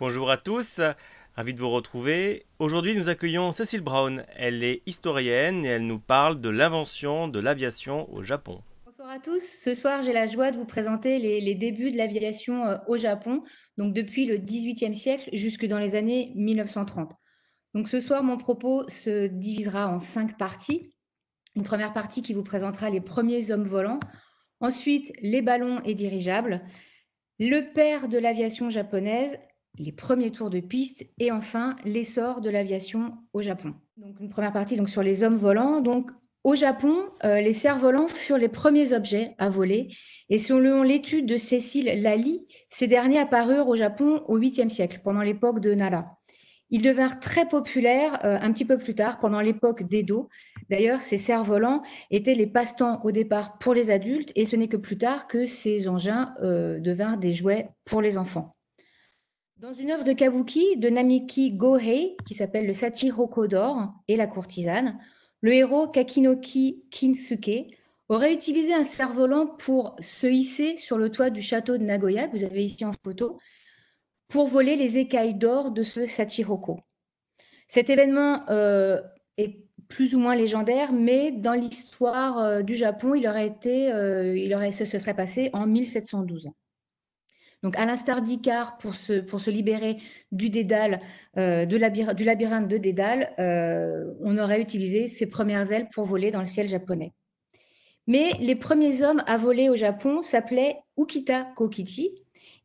Bonjour à tous, ravi de vous retrouver. Aujourd'hui, nous accueillons Cécile Brown. Elle est historienne et elle nous parle de l'invention de l'aviation au Japon. Bonsoir à tous. Ce soir, j'ai la joie de vous présenter les, débuts de l'aviation euh, au Japon, donc depuis le 18e siècle jusque dans les années 1930. Donc ce soir, mon propos se divisera en cinq parties. Une première partie qui vous présentera les premiers hommes volants, ensuite les ballons et dirigeables, le père de l'aviation japonaise les premiers tours de piste et enfin l'essor de l'aviation au Japon. Donc une première partie donc sur les hommes volants. Donc au Japon, euh, les cerfs-volants furent les premiers objets à voler et selon l'étude de Cécile Lally, ces derniers apparurent au Japon au 8e siècle pendant l'époque de Nara. Ils devinrent très populaires euh, un petit peu plus tard, pendant l'époque d'Edo. D'ailleurs, ces cerfs-volants étaient les passe-temps au départ pour les adultes, et ce n'est que plus tard que ces engins euh, devinrent des jouets pour les enfants. Dans une œuvre de Kabuki de Namiki Gohei, qui s'appelle Le Sachiroko d'or et la courtisane, le héros Kakinoki Kinsuke aurait utilisé un cerf-volant pour se hisser sur le toit du château de Nagoya, que vous avez ici en photo, pour voler les écailles d'or de ce Sachiroko. Cet événement euh, est plus ou moins légendaire, mais dans l'histoire euh, du Japon, il aurait été, euh, il aurait, ce, se serait passé en 1712. Donc à l'instar d'Icar, pour se, pour se libérer du dédale, euh, du labyrinthe de dédale, euh, on aurait utilisé ses premières ailes pour voler dans le ciel japonais. Mais les premiers hommes à voler au Japon s'appelaient Ukita Kokichi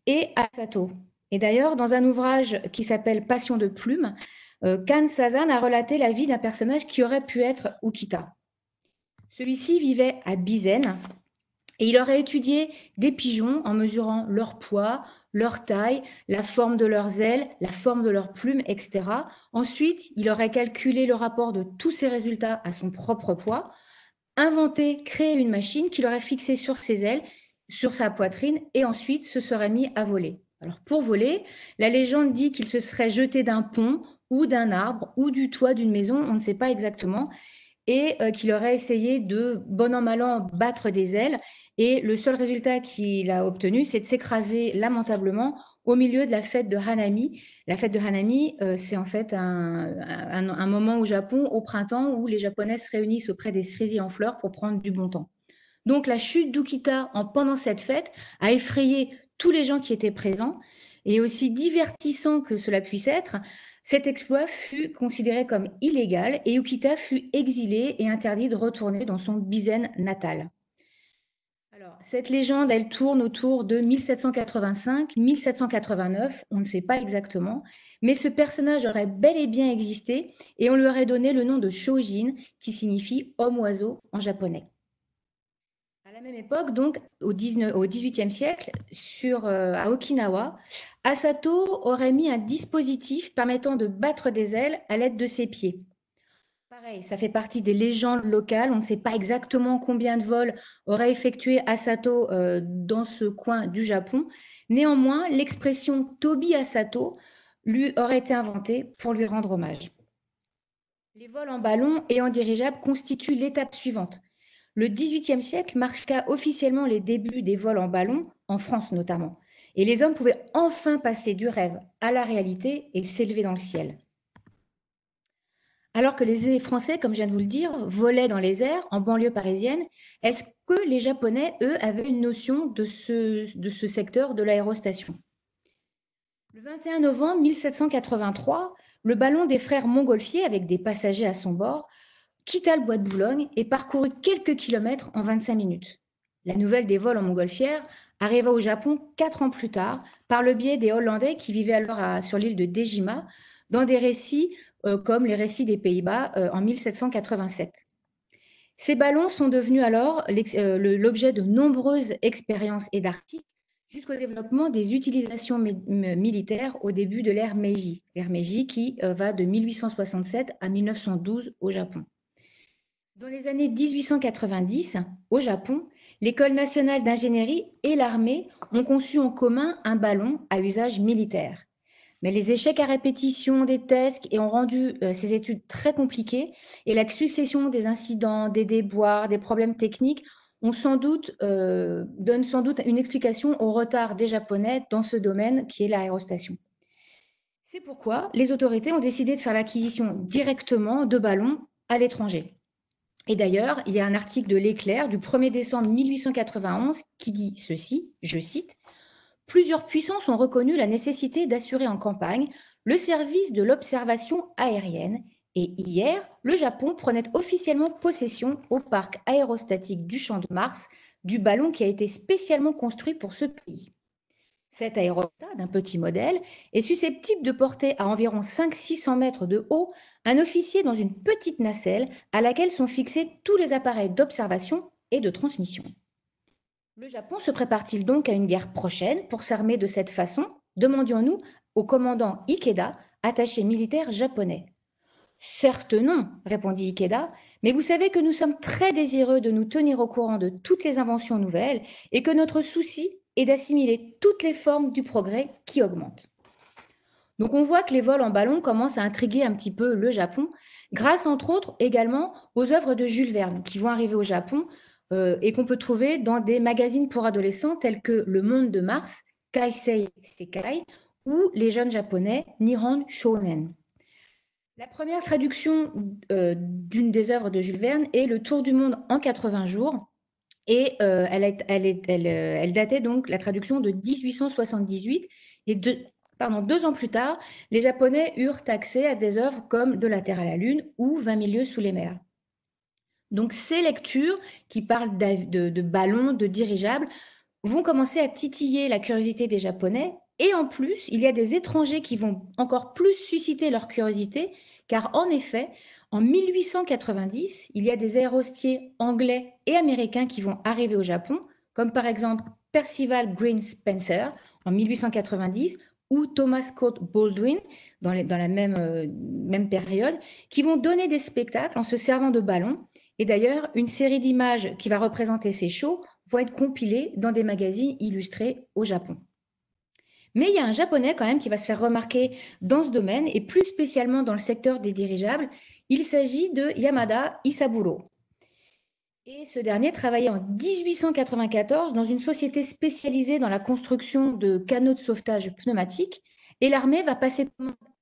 et Asato. Et d'ailleurs, dans un ouvrage qui s'appelle Passion de plume, euh, Kan Sazan a relaté la vie d'un personnage qui aurait pu être Ukita. Celui-ci vivait à Bizen, et il aurait étudié des pigeons en mesurant leur poids, leur taille, la forme de leurs ailes, la forme de leurs plumes, etc. Ensuite, il aurait calculé le rapport de tous ces résultats à son propre poids, inventé, créé une machine qu'il aurait fixée sur ses ailes, sur sa poitrine, et ensuite se serait mis à voler. Alors pour voler, la légende dit qu'il se serait jeté d'un pont ou d'un arbre ou du toit d'une maison, on ne sait pas exactement, et qui euh, qu'il aurait essayé de, bon an mal an, battre des ailes. Et le seul résultat qu'il a obtenu, c'est de s'écraser lamentablement au milieu de la fête de Hanami. La fête de Hanami, euh, c'est en fait un, moment au Japon, au printemps, où les Japonaises se réunissent auprès des cerisiers en fleurs pour prendre du bon temps. Donc la chute d'Ukita en, pendant cette fête a effrayé tous les gens qui étaient présents. Et aussi divertissant que cela puisse être, cet exploit fut considéré comme illégal et Ukita fut exilé et interdit de retourner dans son Bizen natal. cette légende, elle tourne autour de 1785-1789, on ne sait pas exactement, mais ce personnage aurait bel et bien existé et on lui aurait donné le nom de Shojin, qui signifie homme-oiseau en japonais la même époque, donc au, 19, 18 siècle, sur, euh, à Okinawa, Asato aurait mis un dispositif permettant de battre des ailes à l'aide de ses pieds. Pareil, ça fait partie des légendes locales. On ne sait pas exactement combien de vols aurait effectué Asato euh, dans ce coin du Japon. Néanmoins, l'expression Tobi Asato lui aurait été inventée pour lui rendre hommage. Les vols en ballon et en dirigeable constituent l'étape suivante. Le XVIIIe siècle marqua officiellement les débuts des vols en ballon, en France notamment, et les hommes pouvaient enfin passer du rêve à la réalité et s'élever dans le ciel. Alors que les Français, comme je viens de vous le dire, volaient dans les airs en banlieue parisienne, est-ce que les Japonais, eux, avaient une notion de ce, de ce secteur de l'aérostation Le 21 novembre 1783, le ballon des frères Montgolfier, avec des passagers à son bord, quitta le bois de Boulogne et parcourut quelques kilomètres en 25 minutes. La nouvelle des vols en montgolfière arriva au Japon quatre ans plus tard par le biais des Hollandais qui vivaient alors sur l'île de Dejima dans des récits euh, comme les récits des Pays-Bas euh, en 1787. Ces ballons sont devenus alors euh, l'objet de nombreuses expériences et d'articles jusqu'au développement des utilisations militaires au début de l'ère Meiji, l'ère Meiji qui va de 1867 à 1912 au Japon. Dans les années 1890, au Japon, l'École nationale d'ingénierie et l'armée ont conçu en commun un ballon à usage militaire. Mais les échecs à répétition des tests et ont rendu euh, ces études très compliquées et la succession des incidents, des déboires, des problèmes techniques ont sans doute, euh, donne sans doute une explication au retard des Japonais dans ce domaine qui est l'aérostation. C'est pourquoi les autorités ont décidé de faire l'acquisition directement de ballons à l'étranger. Et d'ailleurs, il y a un article de l'Éclair du 1er décembre 1891 qui dit ceci, je cite, Plusieurs puissances ont reconnu la nécessité d'assurer en campagne le service de l'observation aérienne et hier, le Japon prenait officiellement possession au parc aérostatique du Champ de Mars du ballon qui a été spécialement construit pour ce pays. Cet aérostat d'un petit modèle est susceptible de porter à environ 500-600 mètres de haut un officier dans une petite nacelle à laquelle sont fixés tous les appareils d'observation et de transmission. Le Japon se prépare-t-il donc à une guerre prochaine pour s'armer de cette façon demandions-nous au commandant Ikeda, attaché militaire japonais. Certes non, répondit Ikeda, mais vous savez que nous sommes très désireux de nous tenir au courant de toutes les inventions nouvelles et que notre souci et d'assimiler toutes les formes du progrès qui augmentent. Donc on voit que les vols en ballon commencent à intriguer un petit peu le Japon, grâce entre autres également aux œuvres de Jules Verne qui vont arriver au Japon euh, et qu'on peut trouver dans des magazines pour adolescents tels que Le Monde de Mars, Kaisei Sekai ou les jeunes japonais Nihon Shonen. La première traduction euh, d'une des œuvres de Jules Verne est Le Tour du monde en 80 jours, et euh, elle, euh, elle, datait donc la traduction de 1878. Et de, pardon, deux ans plus tard, les Japonais eurent accès à des œuvres comme De la Terre à la Lune ou 20 milieux sous les mers. Donc ces lectures qui parlent de, de ballons, de dirigeables, vont commencer à titiller la curiosité des Japonais. Et en plus, il y a des étrangers qui vont encore plus susciter leur curiosité, car en effet, en 1890, il y a des aérostiers anglais et américains qui vont arriver au Japon, comme par exemple Percival Green Spencer en 1890 ou Thomas Scott Baldwin dans, la même, euh, même période, qui vont donner des spectacles en se servant de ballons. Et d'ailleurs, une série d'images qui va représenter ces shows vont être compilées dans des magazines illustrés au Japon. Mais il y a un japonais quand même qui va se faire remarquer dans ce domaine et plus spécialement dans le secteur des dirigeables. Il s'agit de Yamada Isaburo. Et ce dernier travaillait en 1894 dans une société spécialisée dans la construction de canaux de sauvetage pneumatiques et l'armée va passer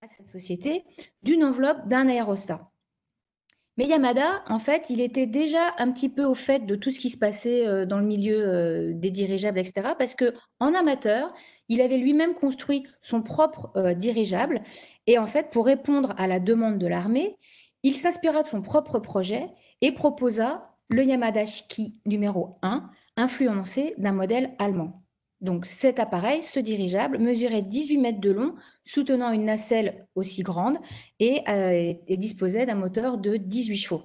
à cette société d'une enveloppe d'un aérostat. Mais Yamada, en fait, il était déjà un petit peu au fait de tout ce qui se passait euh, dans le milieu euh, des dirigeables, etc. Parce que en amateur, il avait lui-même construit son propre euh, dirigeable. Et en fait, pour répondre à la demande de l'armée, il s'inspira de son propre projet et proposa le Yamada Shiki numéro 1, influencé d'un modèle allemand. Donc cet appareil, ce dirigeable, mesurait 18 mètres de long, soutenant une nacelle aussi grande et, euh, disposait d'un moteur de 18 chevaux.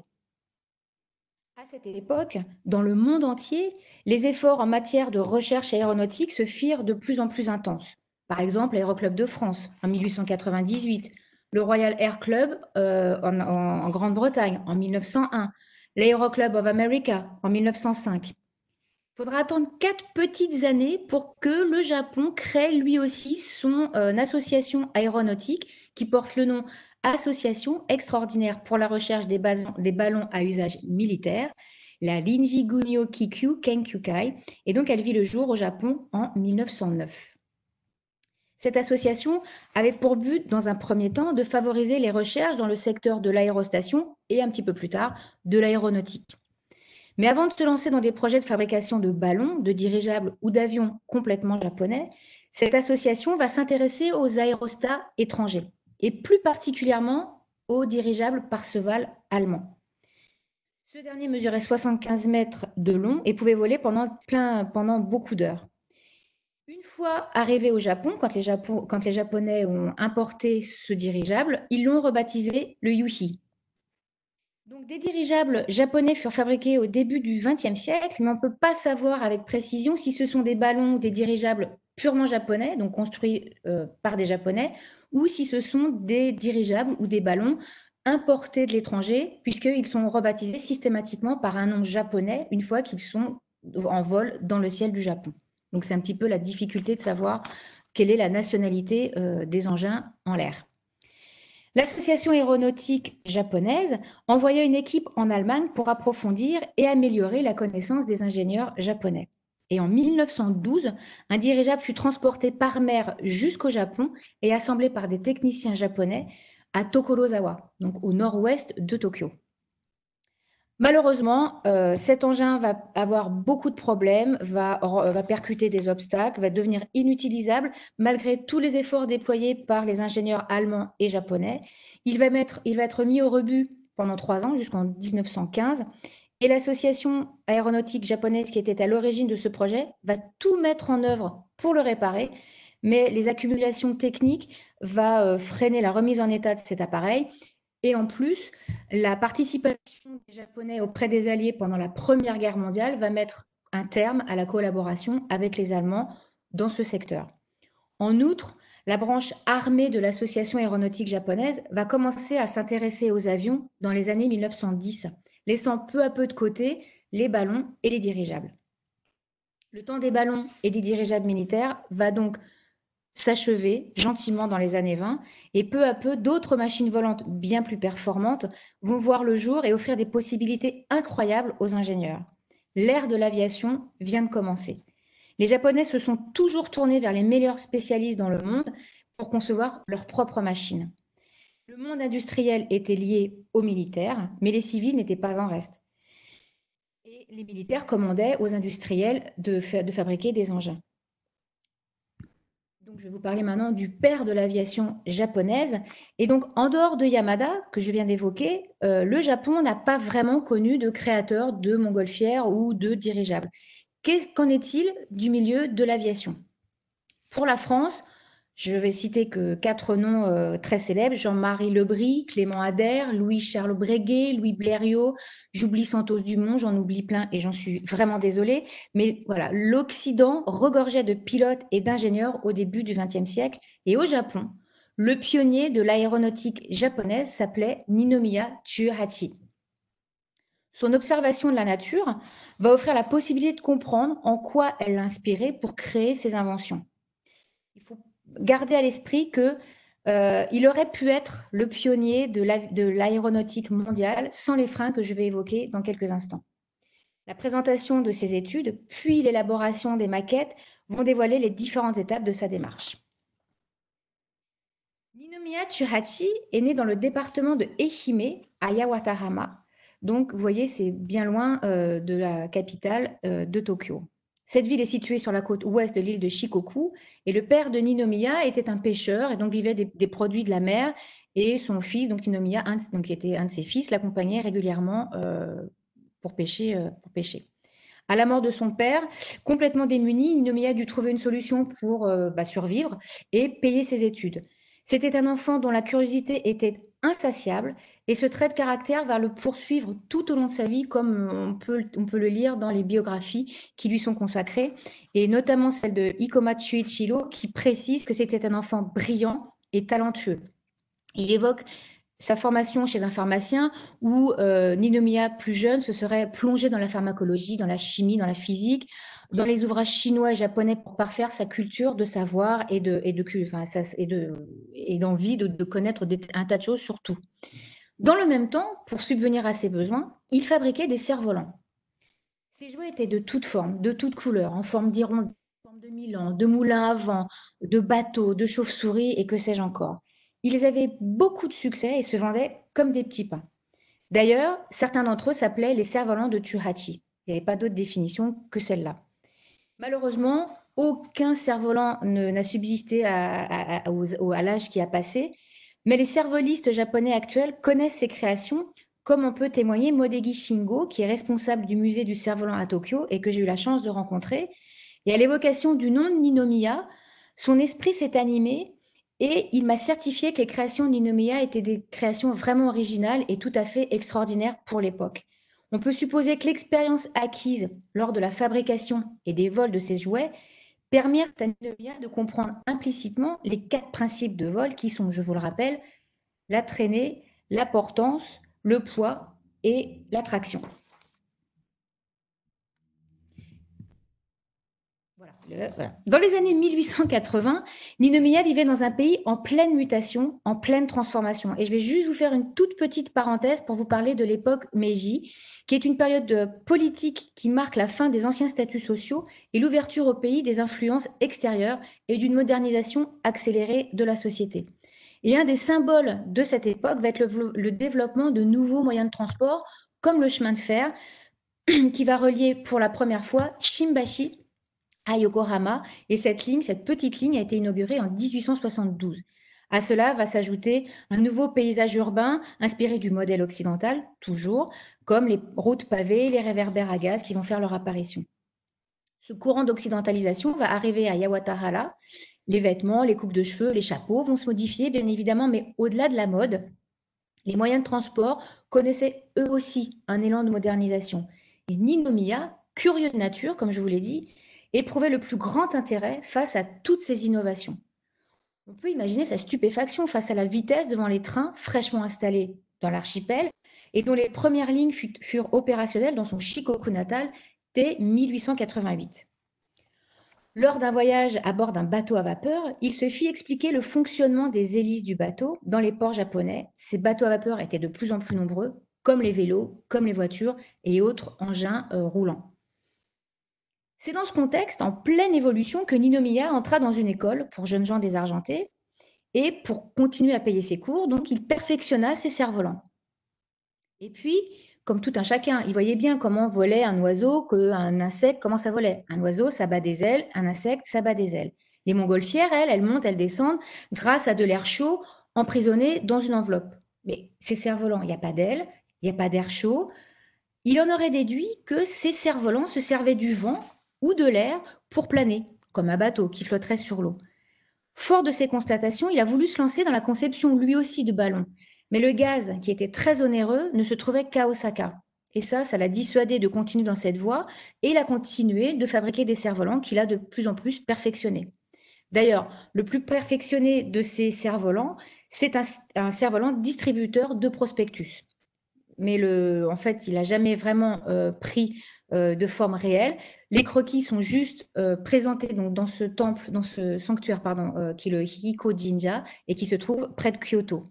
À cette époque, dans le monde entier, les efforts en matière de recherche aéronautique se firent de plus en plus intenses. Par exemple, l'Aéroclub de France en 1898, le Royal Air Club euh, en, Grande-Bretagne en 1901, Club of America en 1905. Il faudra attendre quatre petites années pour que le Japon crée lui aussi son euh, association aéronautique qui porte le nom Association extraordinaire pour la recherche des, ballons à usage militaire, la Linjigunyo Kikyu Kenkyukai, et donc elle vit le jour au Japon en 1909. Cette association avait pour but, dans un premier temps, de favoriser les recherches dans le secteur de l'aérostation et un petit peu plus tard, de l'aéronautique. Mais avant de se lancer dans des projets de fabrication de ballons, de dirigeables ou d'avions complètement japonais, cette association va s'intéresser aux aérostats étrangers et plus particulièrement aux dirigeables Parseval allemands. Ce dernier mesurait 75 mètres de long et pouvait voler pendant, plein, pendant beaucoup d'heures. Une fois arrivé au Japon, quand les, Japonais ont importé ce dirigeable, ils l'ont rebaptisé le Yuhi. Donc, des dirigeables japonais furent fabriqués au début du XXe siècle, mais on ne peut pas savoir avec précision si ce sont des ballons ou des dirigeables purement japonais, donc construits euh, par des Japonais, ou si ce sont des dirigeables ou des ballons importés de l'étranger, puisqu'ils sont rebaptisés systématiquement par un nom japonais une fois qu'ils sont en vol dans le ciel du Japon. Donc c'est un petit peu la difficulté de savoir quelle est la nationalité euh, des engins en l'air. L'association aéronautique japonaise envoya une équipe en Allemagne pour approfondir et améliorer la connaissance des ingénieurs japonais. Et en 1912, un dirigeable fut transporté par mer jusqu'au Japon et assemblé par des techniciens japonais à Tokorozawa, donc au nord-ouest de Tokyo. Malheureusement, euh, cet engin va avoir beaucoup de problèmes, va, percuter des obstacles, va devenir inutilisable malgré tous les efforts déployés par les ingénieurs allemands et japonais. Il va, il va être mis au rebut pendant trois ans jusqu'en 1915 et l'association aéronautique japonaise qui était à l'origine de ce projet va tout mettre en œuvre pour le réparer, mais les accumulations techniques vont euh, freiner la remise en état de cet appareil et en plus, la participation des Japonais auprès des Alliés pendant la Première Guerre mondiale va mettre un terme à la collaboration avec les Allemands dans ce secteur. En outre, la branche armée de l'association aéronautique japonaise va commencer à s'intéresser aux avions dans les années 1910, laissant peu à peu de côté les ballons et les dirigeables. Le temps des ballons et des dirigeables militaires va donc s'achever gentiment dans les années 20 et peu à peu d'autres machines volantes bien plus performantes vont voir le jour et offrir des possibilités incroyables aux ingénieurs. L'ère de l'aviation vient de commencer. Les Japonais se sont toujours tournés vers les meilleurs spécialistes dans le monde pour concevoir leurs propres machines. Le monde industriel était lié aux militaires, mais les civils n'étaient pas en reste. Et les militaires commandaient aux industriels de, de fabriquer des engins je vais vous parler maintenant du père de l'aviation japonaise. Et donc, en dehors de Yamada, que je viens d'évoquer, euh, le Japon n'a pas vraiment connu de créateur de montgolfières ou de dirigeables. Qu'en est-il du milieu de l'aviation Pour la France, je vais citer que quatre noms euh, très célèbres, Jean-Marie Lebris, Clément Adair, Louis-Charles Breguet, Louis Blériot, j'oublie Santos Dumont, j'en oublie plein et j'en suis vraiment désolée. Mais voilà, l'Occident regorgeait de pilotes et d'ingénieurs au début du XXe siècle. Et au Japon, le pionnier de l'aéronautique japonaise s'appelait Ninomiya Tsuhachi. Son observation de la nature va offrir la possibilité de comprendre en quoi elle l'inspirait pour créer ses inventions. Il faut garder à l'esprit que euh, il aurait pu être le pionnier de l'aéronautique mondiale sans les freins que je vais évoquer dans quelques instants. La présentation de ses études, puis l'élaboration des maquettes, vont dévoiler les différentes étapes de sa démarche. Ninomiya Chihachi est né dans le département de Ehime, à Yawatarama. Donc, vous voyez, c'est bien loin euh, de la capitale euh, de Tokyo. Cette ville est située sur la côte ouest de l'île de Shikoku et le père de Ninomiya était un pêcheur et donc vivait des, produits de la mer et son fils, donc Ninomiya, donc, qui était un de ses fils, l'accompagnait régulièrement euh, pour pêcher. Euh, pour pêcher. À la mort de son père, complètement démuni, Ninomiya a dû trouver une solution pour euh, bah, survivre et payer ses études. C'était un enfant dont la curiosité était insatiable et ce trait de caractère va le poursuivre tout au long de sa vie comme on peut, on peut le lire dans les biographies qui lui sont consacrées et notamment celle de Ikoma Chuichiro qui précise que c'était un enfant brillant et talentueux. Il évoque sa formation chez un pharmacien où euh, Ninomiya plus jeune se serait plongé dans la pharmacologie, dans la chimie, dans la physique dans les ouvrages chinois et japonais pour parfaire sa culture de savoir et de et d'envie de, connaître un tas de choses sur tout. Dans le même temps, pour subvenir à ses besoins, il fabriquait des cerfs-volants. Ces jouets étaient de toutes formes, de toutes couleurs, en forme d'hirondelle, en forme de Milan, de moulins à vent, de bateaux, de chauves-souris et que sais-je encore. Ils avaient beaucoup de succès et se vendaient comme des petits pains. D'ailleurs, certains d'entre eux s'appelaient les cerfs-volants de Chuhachi. Il n'y avait pas d'autre définition que celle-là. Malheureusement, aucun cerf-volant n'a subsisté à, l'âge qui a passé, mais les cervolistes japonais actuels connaissent ces créations, comme on peut témoigner Modegi Shingo, qui est responsable du musée du cerf-volant à Tokyo et que j'ai eu la chance de rencontrer. Et à l'évocation du nom de Ninomiya, son esprit s'est animé et il m'a certifié que les créations de Ninomiya étaient des créations vraiment originales et tout à fait extraordinaires pour l'époque on peut supposer que l'expérience acquise lors de la fabrication et des vols de ces jouets permirent à Nubia de comprendre implicitement les quatre principes de vol qui sont, je vous le rappelle, la traînée, la portance, le poids et l'attraction. Dans les années 1880, Ninomiya vivait dans un pays en pleine mutation, en pleine transformation. Et je vais juste vous faire une toute petite parenthèse pour vous parler de l'époque Meiji, qui est une période politique qui marque la fin des anciens statuts sociaux et l'ouverture au pays des influences extérieures et d'une modernisation accélérée de la société. Et un des symboles de cette époque va être le, le développement de nouveaux moyens de transport, comme le chemin de fer, qui va relier pour la première fois Shimbashi à Yokohama. Et cette ligne, cette petite ligne, a été inaugurée en 1872. À cela va s'ajouter un nouveau paysage urbain inspiré du modèle occidental, toujours, comme les routes pavées, les réverbères à gaz qui vont faire leur apparition. Ce courant d'occidentalisation va arriver à Yawatahara. Les vêtements, les coupes de cheveux, les chapeaux vont se modifier, bien évidemment, mais au-delà de la mode, les moyens de transport connaissaient eux aussi un élan de modernisation. Et Ninomiya, curieux de nature, comme je vous l'ai dit, éprouvait le plus grand intérêt face à toutes ces innovations. On peut imaginer sa stupéfaction face à la vitesse devant les trains fraîchement installés dans l'archipel et dont les premières lignes furent opérationnelles dans son Shikoku natal dès 1888. Lors d'un voyage à bord d'un bateau à vapeur, il se fit expliquer le fonctionnement des hélices du bateau dans les ports japonais. Ces bateaux à vapeur étaient de plus en plus nombreux, comme les vélos, comme les voitures et autres engins euh, roulants. C'est dans ce contexte, en pleine évolution, que Ninomiya entra dans une école pour jeunes gens désargentés. Et pour continuer à payer ses cours, donc il perfectionna ses cerfs-volants. Et puis, comme tout un chacun, il voyait bien comment volait un oiseau, un insecte, comment ça volait. Un oiseau, ça bat des ailes, un insecte, ça bat des ailes. Les montgolfières, elles, elles montent, elles descendent grâce à de l'air chaud emprisonné dans une enveloppe. Mais ces cerfs-volants, il n'y a pas d'ailes, il n'y a pas d'air chaud. Il en aurait déduit que ces cerfs-volants se servaient du vent ou de l'air pour planer, comme un bateau qui flotterait sur l'eau. Fort de ces constatations, il a voulu se lancer dans la conception lui aussi de ballons. Mais le gaz, qui était très onéreux, ne se trouvait qu'à Osaka. Et ça, ça l'a dissuadé de continuer dans cette voie et il a continué de fabriquer des cerfs-volants qu'il a de plus en plus perfectionnés. D'ailleurs, le plus perfectionné de ces cerfs-volants, c'est un, cerf-volant distributeur de prospectus. Mais le, en fait, il n'a jamais vraiment euh, pris euh, de forme réelle. Les croquis sont juste euh, présentés dans ce temple, dans ce sanctuaire pardon, euh, qui est le Hiko Jinja et qui se trouve près de Kyoto.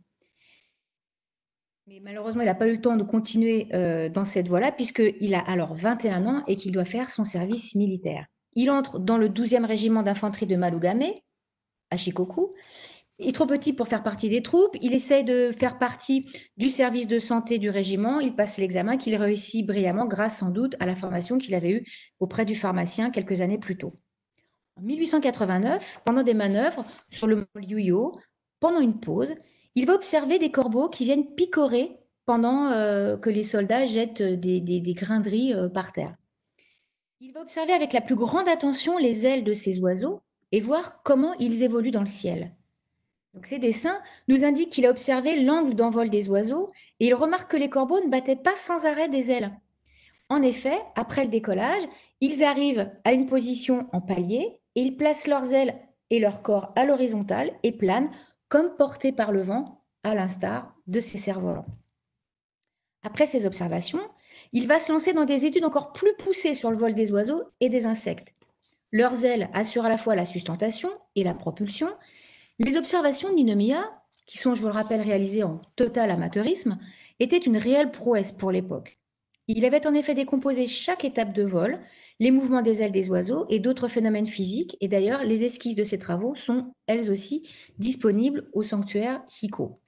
Mais malheureusement, il n'a pas eu le temps de continuer dans cette voie-là, puisqu'il a alors 21 ans et qu'il doit faire son service militaire. Il entre dans le 12e régiment d'infanterie de Malugame, à Shikoku, il est trop petit pour faire partie des troupes. Il essaie de faire partie du service de santé du régiment. Il passe l'examen qu'il réussit brillamment grâce sans doute à la formation qu'il avait eue auprès du pharmacien quelques années plus tôt. En 1889, pendant des manœuvres sur le mont Liuyo, pendant une pause, il va observer des corbeaux qui viennent picorer pendant euh, que les soldats jettent des, des, grains de riz par terre. Il va observer avec la plus grande attention les ailes de ces oiseaux et voir comment ils évoluent dans le ciel ces dessins nous indiquent qu'il a observé l'angle d'envol des oiseaux et il remarque que les corbeaux ne battaient pas sans arrêt des ailes. En effet, après le décollage, ils arrivent à une position en palier et ils placent leurs ailes et leur corps à l'horizontale et planent comme portés par le vent, à l'instar de ces cerfs-volants. Après ces observations, il va se lancer dans des études encore plus poussées sur le vol des oiseaux et des insectes. Leurs ailes assurent à la fois la sustentation et la propulsion, les observations de Ninomiya, qui sont, je vous le rappelle, réalisées en total amateurisme, étaient une réelle prouesse pour l'époque. Il avait en effet décomposé chaque étape de vol, les mouvements des ailes des oiseaux et d'autres phénomènes physiques, et d'ailleurs, les esquisses de ses travaux sont, elles aussi, disponibles au sanctuaire Hiko.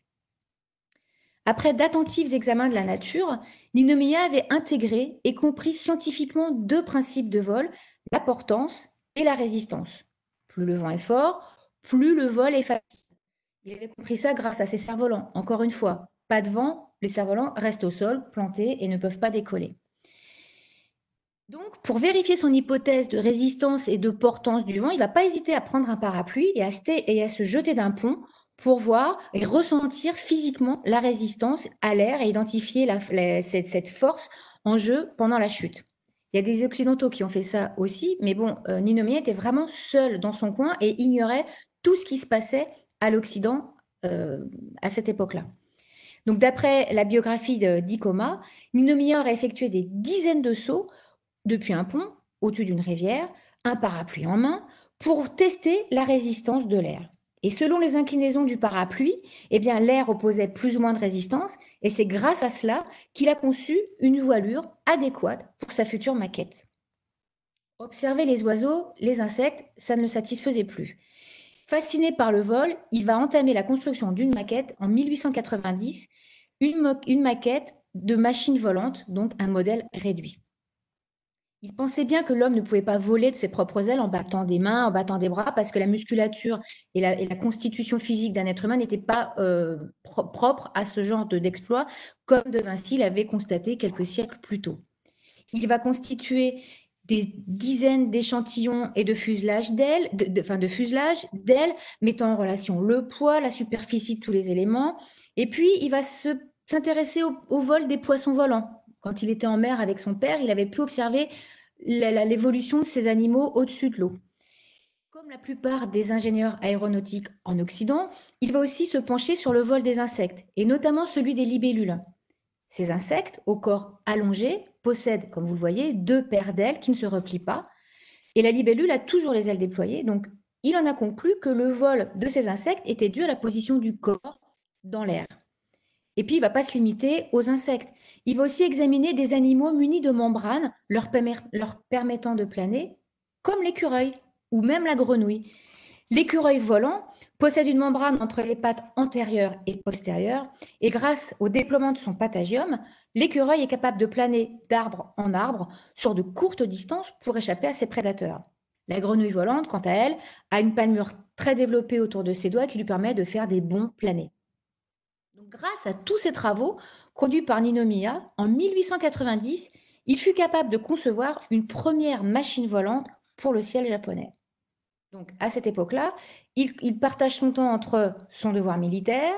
Après d'attentifs examens de la nature, Ninomiya avait intégré et compris scientifiquement deux principes de vol, la portance et la résistance. Plus le vent est fort, plus le vol est facile. Il avait compris ça grâce à ses cerfs-volants. Encore une fois, pas de vent, les cerfs-volants restent au sol, plantés et ne peuvent pas décoller. Donc, pour vérifier son hypothèse de résistance et de portance du vent, il ne va pas hésiter à prendre un parapluie et à, se jeter d'un pont pour voir et ressentir physiquement la résistance à l'air et identifier cette, force en jeu pendant la chute. Il y a des Occidentaux qui ont fait ça aussi, mais bon, était euh, vraiment seul dans son coin et ignorait tout ce qui se passait à l'Occident euh, à cette époque-là. Donc, d'après la biographie d'Icoma, Nino a effectué des dizaines de sauts depuis un pont, au-dessus d'une rivière, un parapluie en main, pour tester la résistance de l'air. Et selon les inclinaisons du parapluie, eh bien l'air opposait plus ou moins de résistance, et c'est grâce à cela qu'il a conçu une voilure adéquate pour sa future maquette. Observer les oiseaux, les insectes, ça ne le satisfaisait plus. Fasciné par le vol, il va entamer la construction d'une maquette en 1890, une, maquette de machine volante, donc un modèle réduit. Il pensait bien que l'homme ne pouvait pas voler de ses propres ailes en battant des mains, en battant des bras, parce que la musculature et la, constitution physique d'un être humain n'étaient pas euh, propres à ce genre d'exploit, comme De Vinci l'avait constaté quelques siècles plus tôt. Il va constituer des dizaines d'échantillons et de fuselages d'ailes, de fuselage mettant en relation le poids, la superficie de tous les éléments. Et puis, il va s'intéresser au, vol des poissons volants. Quand il était en mer avec son père, il avait pu observer l'évolution de ces animaux au-dessus de l'eau. Comme la plupart des ingénieurs aéronautiques en Occident, il va aussi se pencher sur le vol des insectes, et notamment celui des libellules. Ces insectes, au corps allongé, possède, comme vous le voyez, deux paires d'ailes qui ne se replient pas. Et la libellule a toujours les ailes déployées. Donc, il en a conclu que le vol de ces insectes était dû à la position du corps dans l'air. Et puis, il ne va pas se limiter aux insectes. Il va aussi examiner des animaux munis de membranes leur, leur permettant de planer, comme l'écureuil ou même la grenouille. L'écureuil volant, possède une membrane entre les pattes antérieures et postérieures, et grâce au déploiement de son patagium, l'écureuil est capable de planer d'arbre en arbre sur de courtes distances pour échapper à ses prédateurs. La grenouille volante, quant à elle, a une palmure très développée autour de ses doigts qui lui permet de faire des bons planés. grâce à tous ces travaux conduits par Ninomiya, en 1890, il fut capable de concevoir une première machine volante pour le ciel japonais. Donc à cette époque-là, il, partage son temps entre son devoir militaire,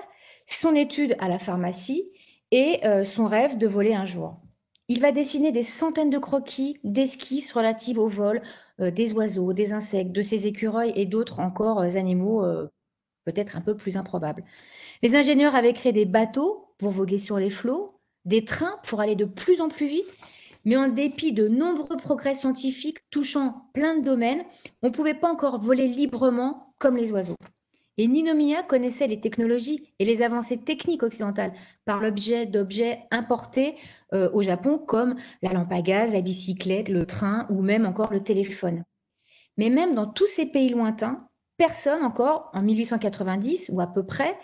son étude à la pharmacie et euh, son rêve de voler un jour. Il va dessiner des centaines de croquis, d'esquisses relatives au vol euh, des oiseaux, des insectes, de ces écureuils et d'autres encore euh, animaux peut-être un peu plus improbables. Les ingénieurs avaient créé des bateaux pour voguer sur les flots, des trains pour aller de plus en plus vite, mais en dépit de nombreux progrès scientifiques touchant plein de domaines, on ne pouvait pas encore voler librement comme les oiseaux. Et Ninomiya connaissait les technologies et les avancées techniques occidentales par l'objet d'objets importés euh, au Japon comme la lampe à gaz, la bicyclette, le train ou même encore le téléphone. Mais même dans tous ces pays lointains, personne encore en 1890 ou à peu près,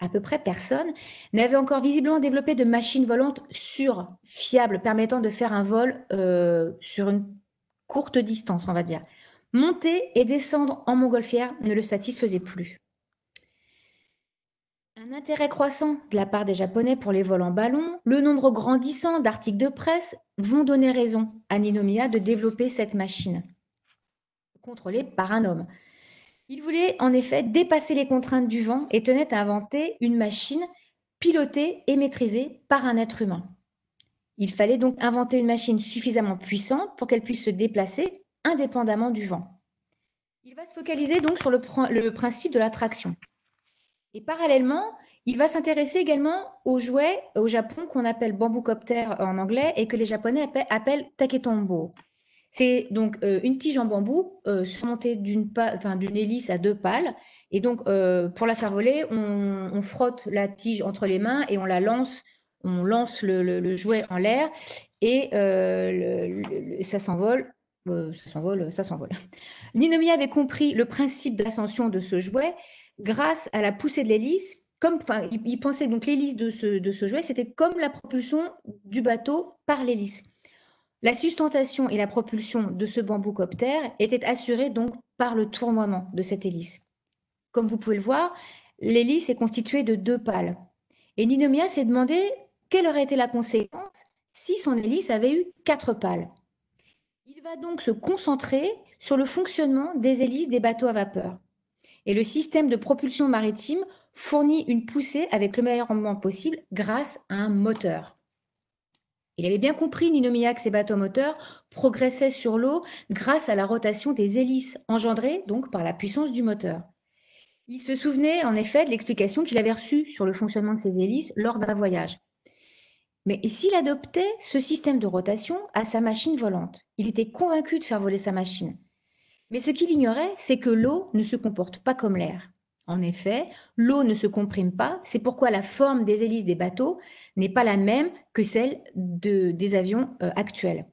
à peu près personne, n'avait encore visiblement développé de machines volantes sûres, fiables, permettant de faire un vol euh, sur une courte distance, on va dire. Monter et descendre en montgolfière ne le satisfaisait plus. Un intérêt croissant de la part des Japonais pour les vols en ballon, le nombre grandissant d'articles de presse vont donner raison à Ninomiya de développer cette machine, contrôlée par un homme. Il voulait en effet dépasser les contraintes du vent et tenait à inventer une machine pilotée et maîtrisée par un être humain. Il fallait donc inventer une machine suffisamment puissante pour qu'elle puisse se déplacer indépendamment du vent. Il va se focaliser donc sur le, principe de l'attraction. Et parallèlement, il va s'intéresser également aux jouets au Japon qu'on appelle bamboucopter en anglais et que les Japonais appellent, taketombo. C'est donc euh, une tige en bambou euh, surmontée d'une hélice à deux pales. Et donc, euh, pour la faire voler, on, frotte la tige entre les mains et on la lance, on lance le, jouet en l'air et ça s'envole euh, ça s'envole, ça s'envole. Ninomiya avait compris le principe d'ascension de ce jouet grâce à la poussée de l'hélice. Comme, enfin, il, pensait donc l'hélice de ce, de jouet, c'était comme la propulsion du bateau par l'hélice. La sustentation et la propulsion de ce bambou coptère étaient assurées donc par le tournoiement de cette hélice. Comme vous pouvez le voir, l'hélice est constituée de deux pales. Et Ninomiya s'est demandé quelle aurait été la conséquence si son hélice avait eu quatre pales donc se concentrer sur le fonctionnement des hélices des bateaux à vapeur. Et le système de propulsion maritime fournit une poussée avec le meilleur rendement possible grâce à un moteur. Il avait bien compris, Ninomiya, que ces bateaux moteurs progressaient sur l'eau grâce à la rotation des hélices, engendrée donc par la puissance du moteur. Il se souvenait en effet de l'explication qu'il avait reçue sur le fonctionnement de ces hélices lors d'un voyage. Mais s'il adoptait ce système de rotation à sa machine volante Il était convaincu de faire voler sa machine. Mais ce qu'il ignorait, c'est que l'eau ne se comporte pas comme l'air. En effet, l'eau ne se comprime pas, c'est pourquoi la forme des hélices des bateaux n'est pas la même que celle des avions euh, actuels.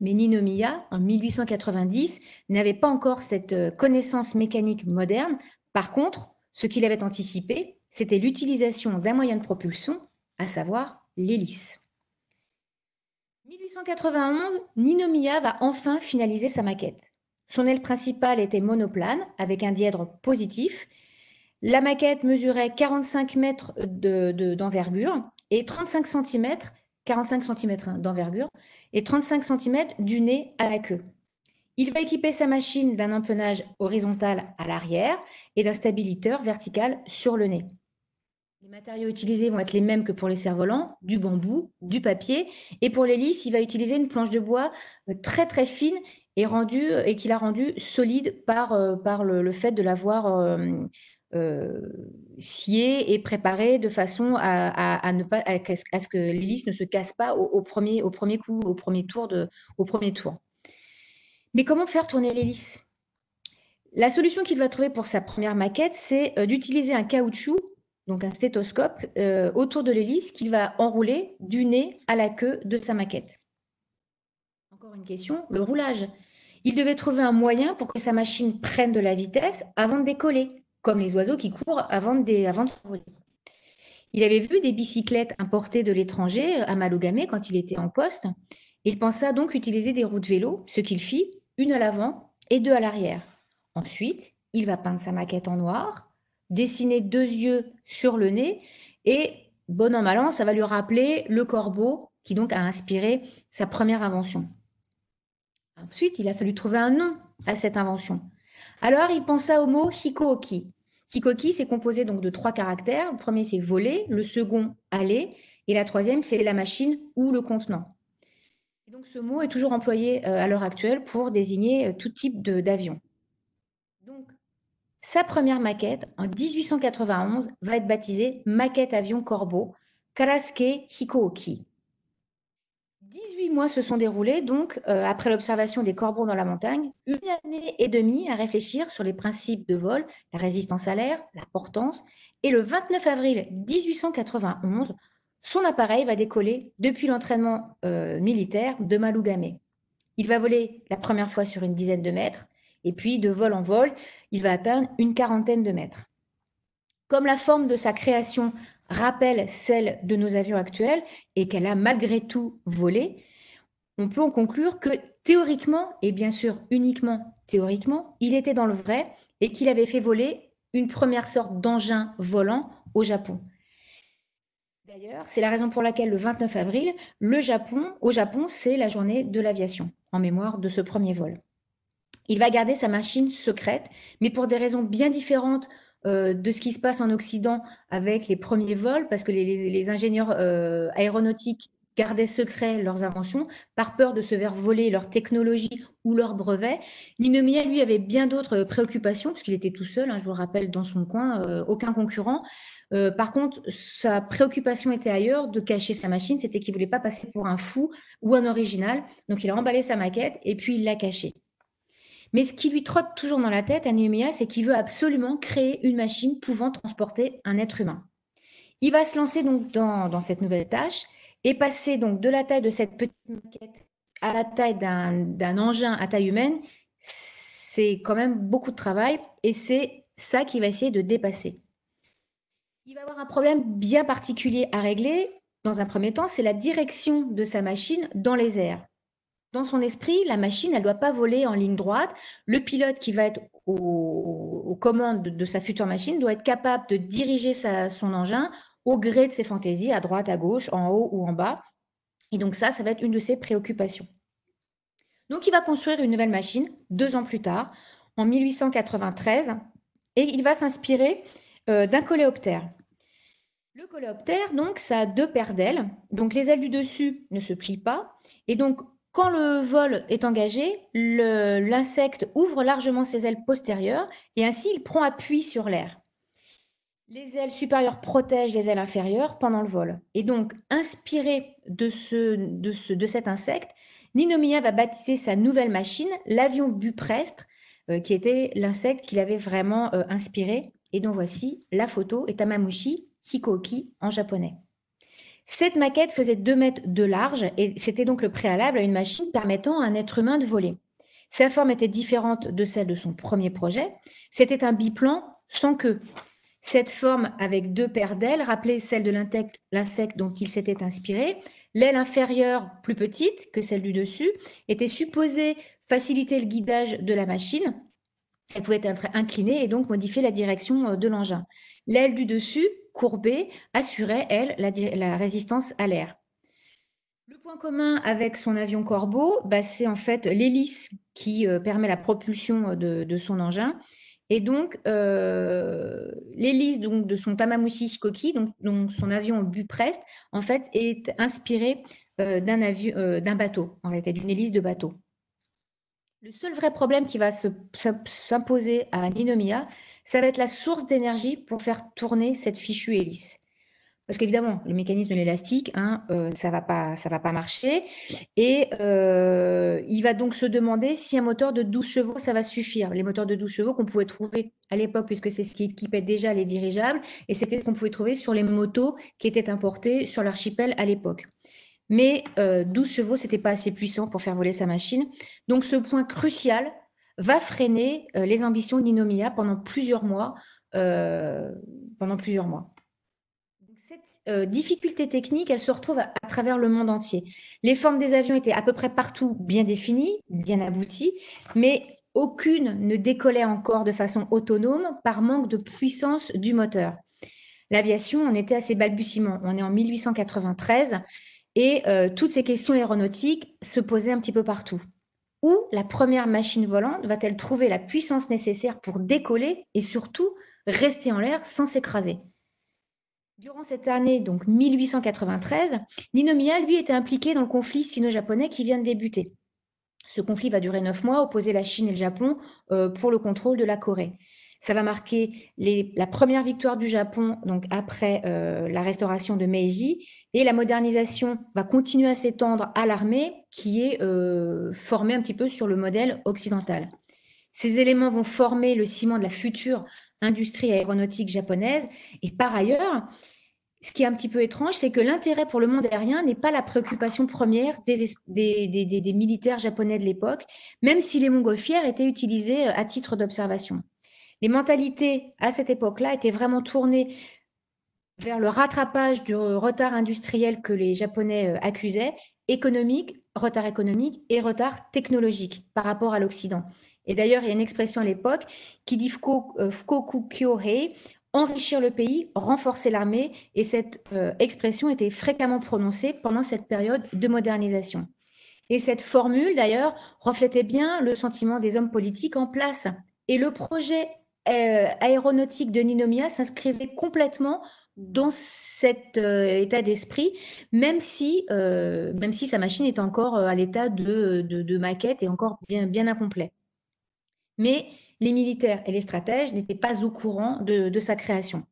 Mais Ninomiya, en 1890, n'avait pas encore cette euh, connaissance mécanique moderne. Par contre, ce qu'il avait anticipé, c'était l'utilisation d'un moyen de propulsion, à savoir l'hélice. 1891, Ninomiya va enfin finaliser sa maquette. Son aile principale était monoplane avec un dièdre positif. La maquette mesurait 45 mètres d'envergure et 35 cm, 45 cm d'envergure et 35 cm du nez à la queue. Il va équiper sa machine d'un empennage horizontal à l'arrière et d'un stabiliteur vertical sur le nez. Les matériaux utilisés vont être les mêmes que pour les cerfs-volants, du bambou, du papier. Et pour l'hélice, il va utiliser une planche de bois euh, très très fine et, euh, et qu'il a rendue solide par, euh, par le, fait de l'avoir sciée et préparée de façon à, ne pas, à, ce que l'hélice ne se casse pas au, au, premier, au premier coup, au premier tour. De, au premier tour. Mais comment faire tourner l'hélice la solution qu'il va trouver pour sa première maquette, c'est d'utiliser un caoutchouc donc un stéthoscope, euh, autour de l'hélice qu'il va enrouler du nez à la queue de sa maquette. Encore une question, le roulage. Il devait trouver un moyen pour que sa machine prenne de la vitesse avant de décoller, comme les oiseaux qui courent avant de, avant de Il avait vu des bicyclettes importées de l'étranger euh, à Malogamé quand il était en poste. Il pensa donc utiliser des roues de vélo, ce qu'il fit, une à l'avant et deux à l'arrière. Ensuite, il va peindre sa maquette en noir, dessiner deux yeux sur le nez et bon en mal ça va lui rappeler le corbeau qui donc a inspiré sa première invention. Ensuite, il a fallu trouver un nom à cette invention. Alors, il pensa au mot hikoki. Hikoki, c'est composé donc de trois caractères. Le premier, c'est voler, le second, aller, et la troisième, c'est la machine ou le contenant. donc, ce mot est toujours employé euh, à l'heure actuelle pour désigner euh, tout type d'avion. Donc, sa première maquette, en 1891, va être baptisée Maquette avion corbeau, Karasuke Hikooki. 18 mois se sont déroulés, donc, euh, après l'observation des corbeaux dans la montagne, une année et demie à réfléchir sur les principes de vol, la résistance à l'air, la portance, et le 29 avril 1891, son appareil va décoller depuis l'entraînement euh, militaire de Malugame. Il va voler la première fois sur une dizaine de mètres, et puis, de vol en vol, il va atteindre une quarantaine de mètres. Comme la forme de sa création rappelle celle de nos avions actuels et qu'elle a malgré tout volé, on peut en conclure que théoriquement, et bien sûr uniquement théoriquement, il était dans le vrai et qu'il avait fait voler une première sorte d'engin volant au Japon. D'ailleurs, c'est la raison pour laquelle le 29 avril, le Japon, au Japon, c'est la journée de l'aviation, en mémoire de ce premier vol il va garder sa machine secrète, mais pour des raisons bien différentes euh, de ce qui se passe en Occident avec les premiers vols, parce que les, ingénieurs euh, aéronautiques gardaient secret leurs inventions par peur de se faire voler leur technologie ou leurs brevets. Ninomiya, lui, avait bien d'autres préoccupations, puisqu'il était tout seul, hein, je vous le rappelle, dans son coin, euh, aucun concurrent. par contre, sa préoccupation était ailleurs, de cacher sa machine, c'était qu'il voulait pas passer pour un fou ou un original. Donc, il a emballé sa maquette et puis il l'a cachée. Mais ce qui lui trotte toujours dans la tête à Numea, c'est qu'il veut absolument créer une machine pouvant transporter un être humain. Il va se lancer donc dans, cette nouvelle tâche et passer donc de la taille de cette petite maquette à la taille d'un engin à taille humaine, c'est quand même beaucoup de travail et c'est ça qu'il va essayer de dépasser. Il va avoir un problème bien particulier à régler. Dans un premier temps, c'est la direction de sa machine dans les airs dans son esprit, la machine, elle ne doit pas voler en ligne droite. Le pilote qui va être aux commandes de, sa future machine doit être capable de diriger son engin au gré de ses fantaisies, à droite, à gauche, en haut ou en bas. Et donc ça, ça va être une de ses préoccupations. Donc il va construire une nouvelle machine deux ans plus tard, en 1893, et il va s'inspirer euh, d'un coléoptère. Le coléoptère, donc, ça a deux paires d'ailes. Donc les ailes du dessus ne se plient pas. Et donc quand le vol est engagé, l'insecte ouvre largement ses ailes postérieures et ainsi il prend appui sur l'air. Les ailes supérieures protègent les ailes inférieures pendant le vol. Et donc, inspiré de, ce, de cet insecte, Ninomiya va baptiser sa nouvelle machine l'avion buprestre, euh, qui était l'insecte qu'il avait vraiment euh, inspiré. Et donc voici la photo et Tamamushi Hikoki en japonais. Cette maquette faisait 2 mètres de large et c'était donc le préalable à une machine permettant à un être humain de voler. Sa forme était différente de celle de son premier projet. C'était un biplan sans queue. Cette forme avec deux paires d'ailes rappelait celle de l'insecte dont il s'était inspiré. L'aile inférieure, plus petite que celle du dessus, était supposée faciliter le guidage de la machine elle pouvait être inclinée et donc modifier la direction euh, de l'engin. L'aile du dessus, courbée, assurait, elle, la, résistance à l'air. Le point commun avec son avion Corbeau, bah, c'est en fait l'hélice qui euh, permet la propulsion euh, de, son engin. Et donc, l'hélice de son Tamamushi Shikoki, donc, son avion Buprest, en fait, est inspirée d'un, avion, d'un bateau, en réalité, d'une hélice de bateau. Le seul vrai problème qui va s'imposer à Ninomiya, ça va être la source d'énergie pour faire tourner cette fichue hélice. Parce qu'évidemment, le mécanisme de l'élastique, hein, euh, ça ne va, pas, ça va pas marcher. Et euh, il va donc se demander si un moteur de 12 chevaux, ça va suffire. Les moteurs de 12 chevaux qu'on pouvait trouver à l'époque, puisque c'est ce qui équipait déjà les dirigeables, et c'était ce qu'on pouvait trouver sur les motos qui étaient importées sur l'archipel à l'époque mais 12 euh, chevaux, ce n'était pas assez puissant pour faire voler sa machine. Donc ce point crucial va freiner euh, les ambitions d'Inomia pendant plusieurs mois. Euh, pendant plusieurs mois. Cette difficulté technique, elle se retrouve à, travers le monde entier. Les formes des avions étaient à peu près partout bien définies, bien abouties, mais aucune ne décollait encore de façon autonome par manque de puissance du moteur. L'aviation, on était à ses balbutiements. On est en 1893. Et euh, toutes ces questions aéronautiques se posaient un petit peu partout. Où la première machine volante va-t-elle trouver la puissance nécessaire pour décoller et surtout rester en l'air sans s'écraser Durant cette année, donc 1893, Ninomiya, lui, était impliqué dans le conflit sino-japonais qui vient de débuter. Ce conflit va durer neuf mois, opposer la Chine et le Japon euh, pour le contrôle de la Corée. Ça va marquer les, la première victoire du Japon donc après euh, la restauration de Meiji et la modernisation va continuer à s'étendre à l'armée qui est euh, formée un petit peu sur le modèle occidental. Ces éléments vont former le ciment de la future industrie aéronautique japonaise. Et par ailleurs, ce qui est un petit peu étrange, c'est que l'intérêt pour le monde aérien n'est pas la préoccupation première des, des militaires japonais de l'époque, même si les montgolfières étaient utilisées euh, à titre d'observation. Les mentalités à cette époque-là étaient vraiment tournées vers le rattrapage du retard industriel que les Japonais euh, accusaient, économique, retard économique et retard technologique par rapport à l'Occident. Et d'ailleurs, il y a une expression à l'époque qui dit Fukoku euh, Kyohei, enrichir le pays, renforcer l'armée, et cette euh, expression était fréquemment prononcée pendant cette période de modernisation. Et cette formule, d'ailleurs, reflétait bien le sentiment des hommes politiques en place. Et le projet aéronautique de Ninomiya s'inscrivait complètement dans cet euh, état d'esprit, même si, euh, même si sa machine est encore euh, à l'état de, maquette et encore bien, bien incomplet. Mais les militaires et les stratèges n'étaient pas au courant de sa création.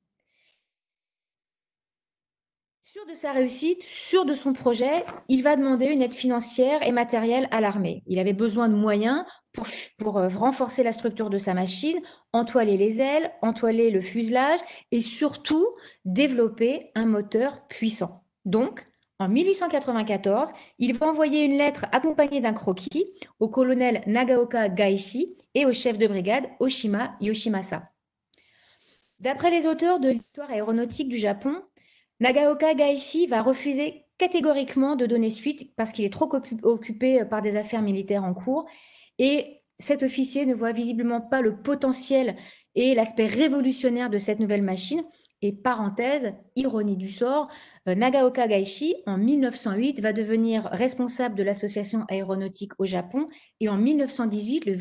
Sûr de sa réussite, sûr de son projet, il va demander une aide financière et matérielle à l'armée. Il avait besoin de moyens pour, pour, euh, renforcer la structure de sa machine, entoiler les ailes, entoiler le fuselage et surtout développer un moteur puissant. Donc, en 1894, il va envoyer une lettre accompagnée d'un croquis au colonel Nagaoka Gaishi et au chef de brigade Oshima Yoshimasa. D'après les auteurs de l'histoire aéronautique du Japon, Nagaoka Gaishi va refuser catégoriquement de donner suite parce qu'il est trop occupé par des affaires militaires en cours. Et cet officier ne voit visiblement pas le potentiel et l'aspect révolutionnaire de cette nouvelle machine. Et parenthèse, ironie du sort, euh, Nagaoka Gaishi, en 1908, va devenir responsable de l'association aéronautique au Japon et en 1918, le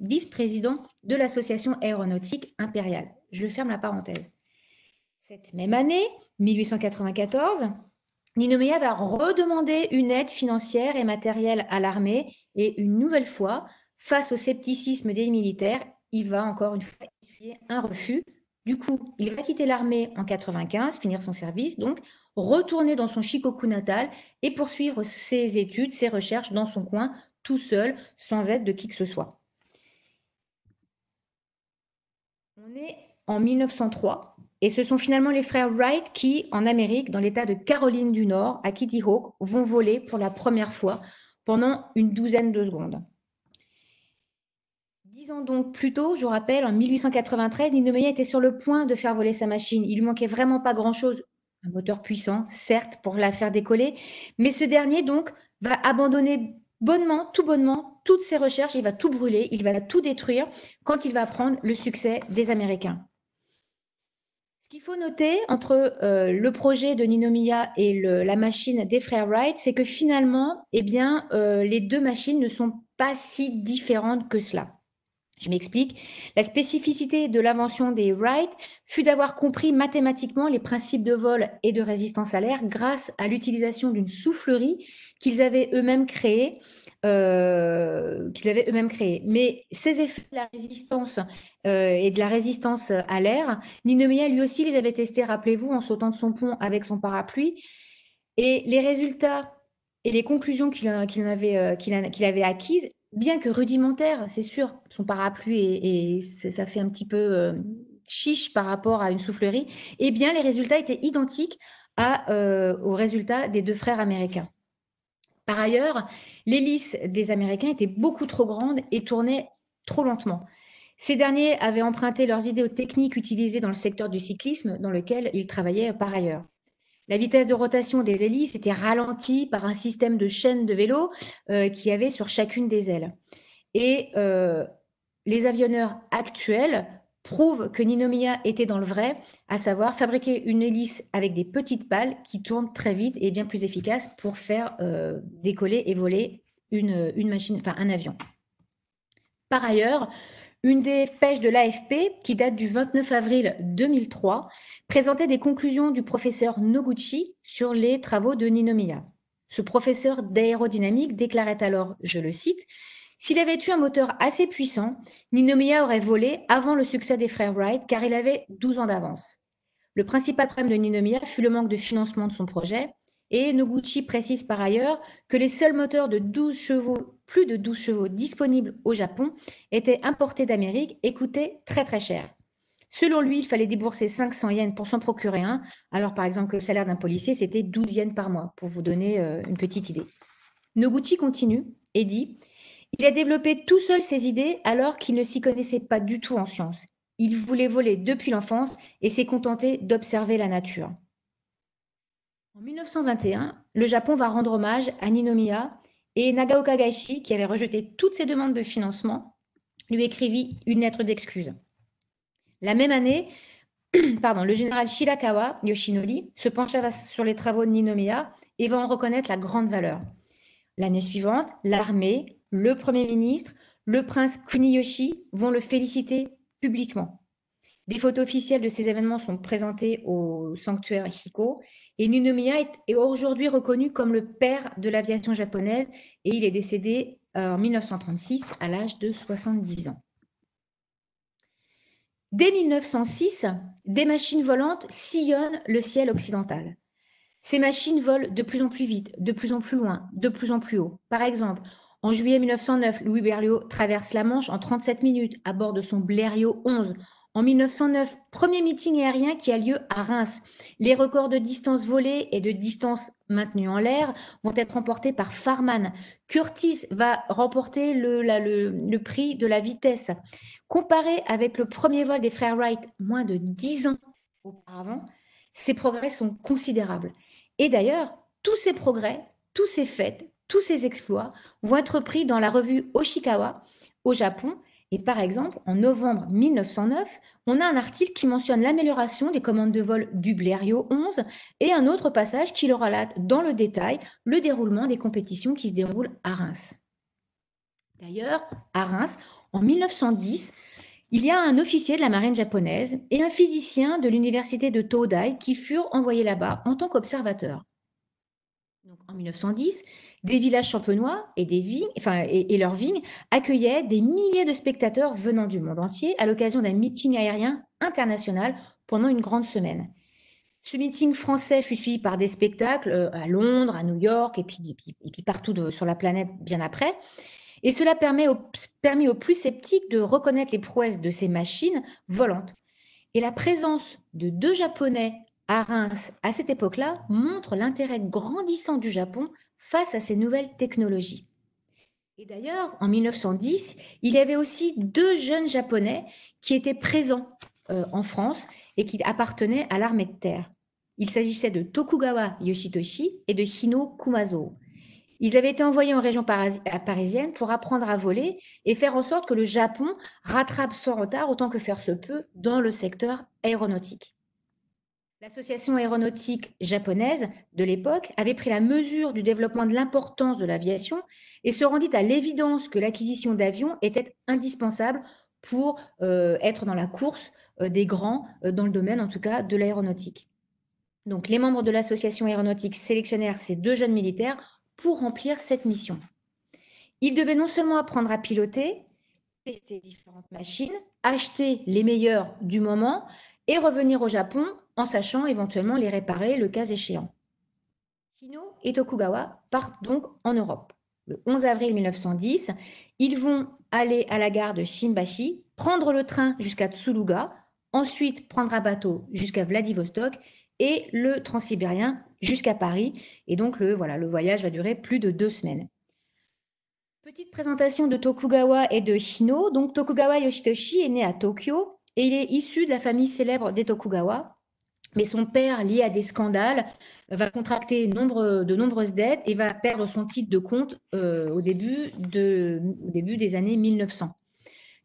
vice-président de l'association aéronautique impériale. Je ferme la parenthèse. Cette même année, 1894, Ninomiya va redemander une aide financière et matérielle à l'armée et une nouvelle fois, face au scepticisme des militaires, il va encore une fois essuyer un refus. Du coup, il va quitter l'armée en 95, finir son service, donc retourner dans son Shikoku natal et poursuivre ses études, ses recherches dans son coin, tout seul, sans aide de qui que ce soit. On est en 1903 et ce sont finalement les frères Wright qui, en Amérique, dans l'État de Caroline du Nord, à Kitty Hawk, vont voler pour la première fois pendant une douzaine de secondes. Dix ans donc plus tôt, je vous rappelle, en 1893, Nino Meyer était sur le point de faire voler sa machine. Il lui manquait vraiment pas grand-chose. Un moteur puissant, certes, pour la faire décoller, mais ce dernier donc va abandonner bonnement, tout bonnement, toutes ses recherches, il va tout brûler, il va tout détruire quand il va apprendre le succès des Américains. Ce qu'il faut noter entre euh, le projet de Ninomiya et la machine des frères Wright, c'est que finalement, eh bien, euh, les deux machines ne sont pas si différentes que cela. Je m'explique. La spécificité de l'invention des Wright fut d'avoir compris mathématiquement les principes de vol et de résistance à l'air grâce à l'utilisation d'une soufflerie qu'ils avaient eux-mêmes créée. Euh, qu'ils avaient eux-mêmes créé. Mais ces effets de la résistance euh, et de la résistance à l'air. Ninomiya, lui aussi, les avait testés, rappelez-vous, en sautant de son pont avec son parapluie. Et les résultats et les conclusions qu'il euh, euh, avait, acquises, bien que rudimentaires, c'est sûr, son parapluie, et, ça fait un petit peu chiche par rapport à une soufflerie, eh bien, les résultats étaient identiques aux résultats des deux frères américains. Par ailleurs, l'hélice des Américains était beaucoup trop grande et tournait trop lentement. Ces derniers avaient emprunté leurs idées aux techniques utilisées dans le secteur du cyclisme dans lequel ils travaillaient par ailleurs. La vitesse de rotation des hélices était ralentie par un système de chaînes de vélo euh, qu'il y avait sur chacune des ailes. Et euh, les avionneurs actuels prouvent que Ninomiya était dans le vrai, à savoir fabriquer une hélice avec des petites pales qui tournent très vite et bien plus efficaces pour faire euh, décoller et voler machine, enfin un avion. Par ailleurs, une des pêches de l'AFP, qui date du 29 avril 2003, présentait des conclusions du professeur Noguchi sur les travaux de Ninomiya. Ce professeur d'aérodynamique déclarait alors, je le cite, S'il avait eu un moteur assez puissant, Ninomiya aurait volé avant le succès des frères Wright car il avait 12 ans d'avance. Le principal problème de Ninomiya fut le manque de financement de son projet, et Noguchi précise par ailleurs que les seuls moteurs de 12 chevaux, plus de 12 chevaux disponibles au Japon, étaient importés d'Amérique et coûtaient très très cher. Selon lui, il fallait débourser 500 yens pour s'en procurer un, alors par exemple que le salaire d'un policier, c'était 12 yens par mois, pour vous donner euh, une petite idée. Noguchi continue et dit, il a développé tout seul ses idées alors qu'il ne s'y connaissait pas du tout en science. Il voulait voler depuis l'enfance et s'est contenté d'observer la nature. En 1921, le Japon va rendre hommage à Ninomiya et Nagao Kagashi, qui avait rejeté toutes ses demandes de financement, lui écrivit une lettre d'excuse. La même année, pardon, le général Shirakawa Yoshinori se pencha sur les travaux de Ninomiya et va en reconnaître la grande valeur. L'année suivante, l'armée, le Premier ministre, le prince Kuniyoshi vont le féliciter publiquement. Des photos officielles de ces événements sont présentées au sanctuaire Hiko. Et Ninomiya est, aujourd'hui reconnu comme le père de l'aviation japonaise et il est décédé euh, en 1936 à l'âge de 70 ans. Dès 1906, des machines volantes sillonnent le ciel occidental. Ces machines volent de plus en plus vite, de plus en plus loin, de plus en plus haut. Par exemple, en juillet 1909, Louis Berlioz traverse la Manche en 37 minutes à bord de son Blériot 11 en 1909, premier meeting aérien qui a lieu à Reims. Les records de distance volée et de distance maintenue en l'air vont être remportés par Farman. Curtis va remporter le, prix de la vitesse. Comparé avec le premier vol des frères Wright, moins de 10 ans auparavant, ces progrès sont considérables. Et d'ailleurs, tous ces progrès, tous ces faits, tous ces exploits vont être pris dans la revue Oshikawa au Japon et par exemple, en novembre 1909, on a un article qui mentionne l'amélioration des commandes de vol du Blériot 11 et un autre passage qui le relate dans le détail le déroulement des compétitions qui se déroulent à Reims. D'ailleurs, à Reims, en 1910, il y a un officier de la marine japonaise et un physicien de l'université de Todai qui furent envoyés là-bas en tant qu'observateurs. en 1910, des villages champenois et, des enfin, et, leurs vignes accueillaient des milliers de spectateurs venant du monde entier à l'occasion d'un meeting aérien international pendant une grande semaine. Ce meeting français fut suivi par des spectacles euh, à Londres, à New York et puis, et partout sur la planète bien après. Et cela permet au, aux plus sceptiques de reconnaître les prouesses de ces machines volantes. Et la présence de deux Japonais à Reims à cette époque-là montre l'intérêt grandissant du Japon face à ces nouvelles technologies. Et d'ailleurs, en 1910, il y avait aussi deux jeunes Japonais qui étaient présents euh, en France et qui appartenaient à l'armée de terre. Il s'agissait de Tokugawa Yoshitoshi et de Hino Kumazo. Ils avaient été envoyés en région euh, parisienne pour apprendre à voler et faire en sorte que le Japon rattrape son retard autant que faire se peut dans le secteur aéronautique. L'association aéronautique japonaise de l'époque avait pris la mesure du développement de l'importance de l'aviation et se rendit à l'évidence que l'acquisition d'avions était indispensable pour euh, être dans la course euh, des grands, euh, dans le domaine en tout cas de l'aéronautique. Donc les membres de l'association aéronautique sélectionnèrent ces deux jeunes militaires pour remplir cette mission. Ils devaient non seulement apprendre à piloter, ces différentes machines, acheter les meilleures du moment et revenir au Japon en sachant éventuellement les réparer le cas échéant. Hino et Tokugawa partent donc en Europe. Le 11 avril 1910, ils vont aller à la gare de Shinbashi, prendre le train jusqu'à Tsuluga, ensuite prendre un bateau jusqu'à Vladivostok et le transsibérien jusqu'à Paris. Et donc le, voilà, le voyage va durer plus de deux semaines. Petite présentation de Tokugawa et de Hino. Donc Tokugawa Yoshitoshi est né à Tokyo et il est issu de la famille célèbre des Tokugawa, mais son père, lié à des scandales, va contracter de nombreuses dettes et va perdre son titre de compte euh, au, début des années 1900.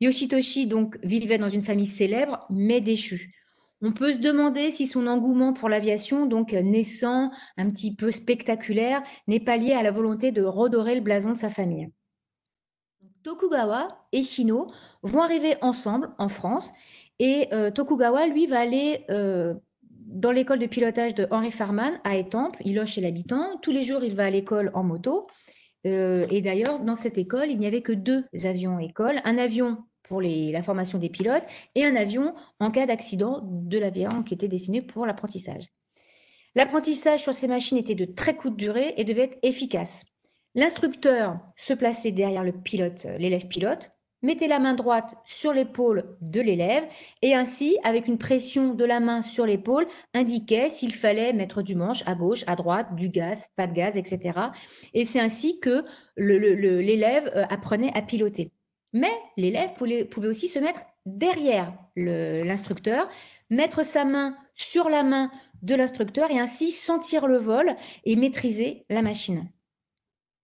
Yoshitoshi donc vivait dans une famille célèbre mais déchue. On peut se demander si son engouement pour l'aviation, donc naissant, un petit peu spectaculaire, n'est pas lié à la volonté de redorer le blason de sa famille. Tokugawa et Shino vont arriver ensemble en France et euh, Tokugawa, lui, va aller euh, dans l'école de pilotage de Henri Farman à Étampes, il loge chez l'habitant. Tous les jours, il va à l'école en moto. Euh, et d'ailleurs, dans cette école, il n'y avait que deux avions école, un avion pour la formation des pilotes et un avion en cas d'accident de l'avion qui était destiné pour l'apprentissage. L'apprentissage sur ces machines était de très courte durée et devait être efficace. L'instructeur se plaçait derrière le pilote, l'élève pilote, Mettez la main droite sur l'épaule de l'élève et ainsi, avec une pression de la main sur l'épaule, indiquait s'il fallait mettre du manche à gauche, à droite, du gaz, pas de gaz, etc. Et c'est ainsi que l'élève euh, apprenait à piloter. Mais l'élève pouvait aussi se mettre derrière l'instructeur, mettre sa main sur la main de l'instructeur et ainsi sentir le vol et maîtriser la machine.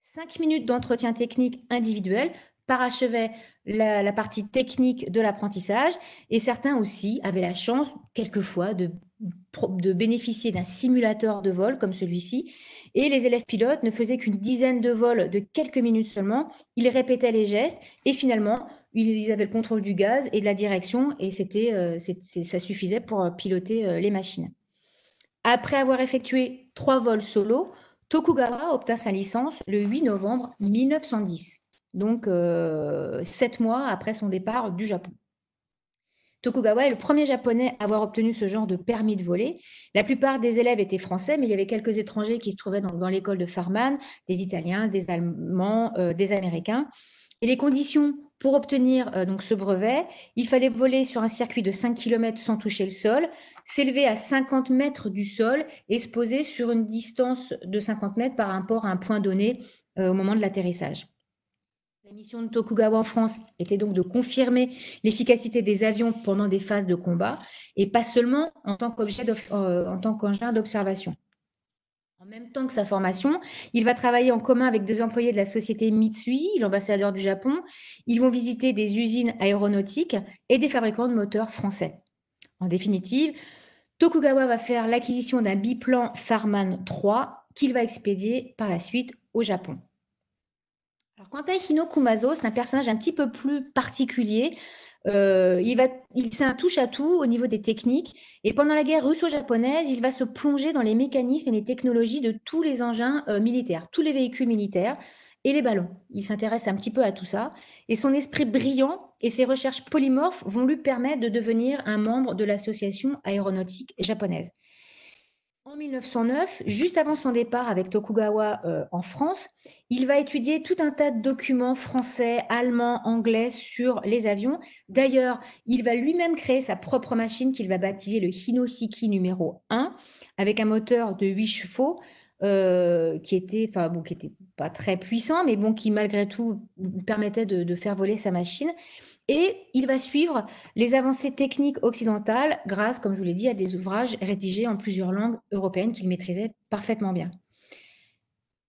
Cinq minutes d'entretien technique individuel parachevaient la, partie technique de l'apprentissage et certains aussi avaient la chance, quelquefois, de, de bénéficier d'un simulateur de vol comme celui-ci. Et les élèves pilotes ne faisaient qu'une dizaine de vols de quelques minutes seulement. Ils répétaient les gestes et finalement, ils avaient le contrôle du gaz et de la direction et c'était, euh, ça suffisait pour euh, piloter euh, les machines. Après avoir effectué trois vols solo, Tokugawa obtint sa licence le 8 novembre 1910 donc euh, sept mois après son départ du Japon. Tokugawa est le premier japonais à avoir obtenu ce genre de permis de voler. La plupart des élèves étaient français, mais il y avait quelques étrangers qui se trouvaient dans, l'école de Farman, des Italiens, des Allemands, euh, des Américains. Et les conditions pour obtenir euh, donc ce brevet, il fallait voler sur un circuit de 5 km sans toucher le sol, s'élever à 50 mètres du sol et se poser sur une distance de 50 mètres par rapport à un point donné au moment de l'atterrissage. La mission de Tokugawa en France était donc de confirmer l'efficacité des avions pendant des phases de combat et pas seulement euh, en tant qu'engin d'observation. En même temps que sa formation, il va travailler en commun avec deux employés de la société Mitsui, l'ambassadeur du Japon. Ils vont visiter des usines aéronautiques et des fabricants de moteurs français. En définitive, Tokugawa va faire l'acquisition d'un biplan Farman 3 qu'il va expédier par la suite au Japon. Alors, Hino Kumazo, c'est un personnage un petit peu plus particulier. Euh, il, va, un touche-à-tout au niveau des techniques. Et pendant la guerre russo-japonaise, il va se plonger dans les mécanismes et les technologies de tous les engins euh, militaires, tous les véhicules militaires et les ballons. Il s'intéresse un petit peu à tout ça. Et son esprit brillant et ses recherches polymorphes vont lui permettre de devenir un membre de l'association aéronautique japonaise. En 1909, juste avant son départ avec Tokugawa euh, en France, il va étudier tout un tas de documents français, allemands, anglais sur les avions. D'ailleurs, il va lui-même créer sa propre machine qu'il va baptiser le Hinosiki numéro 1, avec un moteur de 8 chevaux. Euh, qui était, enfin bon, qui était pas très puissant, mais bon, qui malgré tout permettait de faire voler sa machine. Et il va suivre les avancées techniques occidentales grâce, comme je vous l'ai dit, à des ouvrages rédigés en plusieurs langues européennes qu'il maîtrisait parfaitement bien.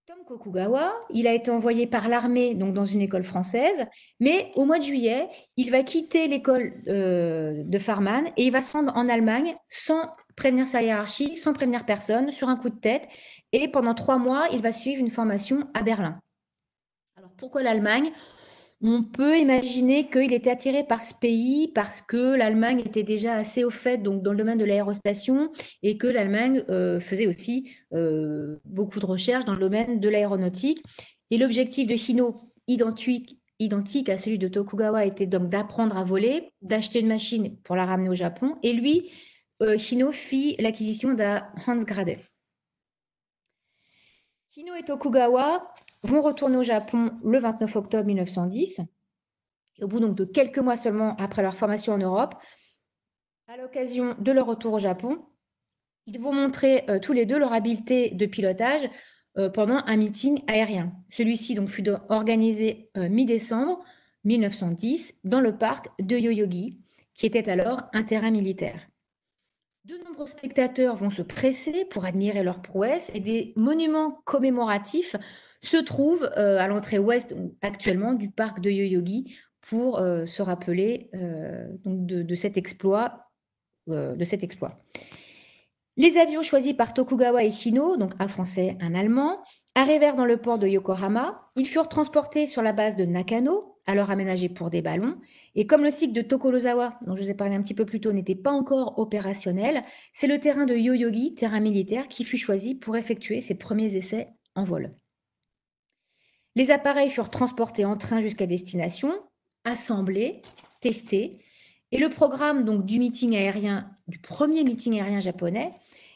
Tom Kokugawa, il a été envoyé par l'armée donc dans une école française, mais au mois de juillet, il va quitter l'école euh, de Farman et il va se rendre en Allemagne sans prévenir sa hiérarchie, sans prévenir personne, sur un coup de tête. Et pendant trois mois, il va suivre une formation à Berlin. Alors pourquoi l'Allemagne on peut imaginer qu'il était attiré par ce pays parce que l'Allemagne était déjà assez au fait donc dans le domaine de l'aérostation et que l'Allemagne euh, faisait aussi euh, beaucoup de recherches dans le domaine de l'aéronautique. Et l'objectif de Hino, identique, identique à celui de Tokugawa, était donc d'apprendre à voler, d'acheter une machine pour la ramener au Japon. Et lui, euh, Hino fit l'acquisition d'un Hans Grade. Hino et Tokugawa vont retourner au Japon le 29 octobre 1910. Et au bout donc de quelques mois seulement après leur formation en Europe, à l'occasion de leur retour au Japon, ils vont montrer euh, tous les deux leur habileté de pilotage euh, pendant un meeting aérien. Celui-ci donc fut organisé euh, mi-décembre 1910 dans le parc de Yoyogi, qui était alors un terrain militaire. De nombreux spectateurs vont se presser pour admirer leurs prouesses et des monuments commémoratifs se trouve euh, à l'entrée ouest actuellement du parc de Yoyogi pour euh, se rappeler euh, de, cet exploit, Les avions choisis par Tokugawa et Hino, donc un Français, un Allemand, arrivèrent dans le port de Yokohama. Ils furent transportés sur la base de Nakano, alors aménagée pour des ballons. Et comme le site de Tokorozawa, dont je vous ai parlé un petit peu plus tôt, n'était pas encore opérationnel, c'est le terrain de Yoyogi, terrain militaire, qui fut choisi pour effectuer ses premiers essais en vol. Les appareils furent transportés en train jusqu'à destination, assemblés, testés, et le programme donc du meeting aérien, du premier meeting aérien japonais,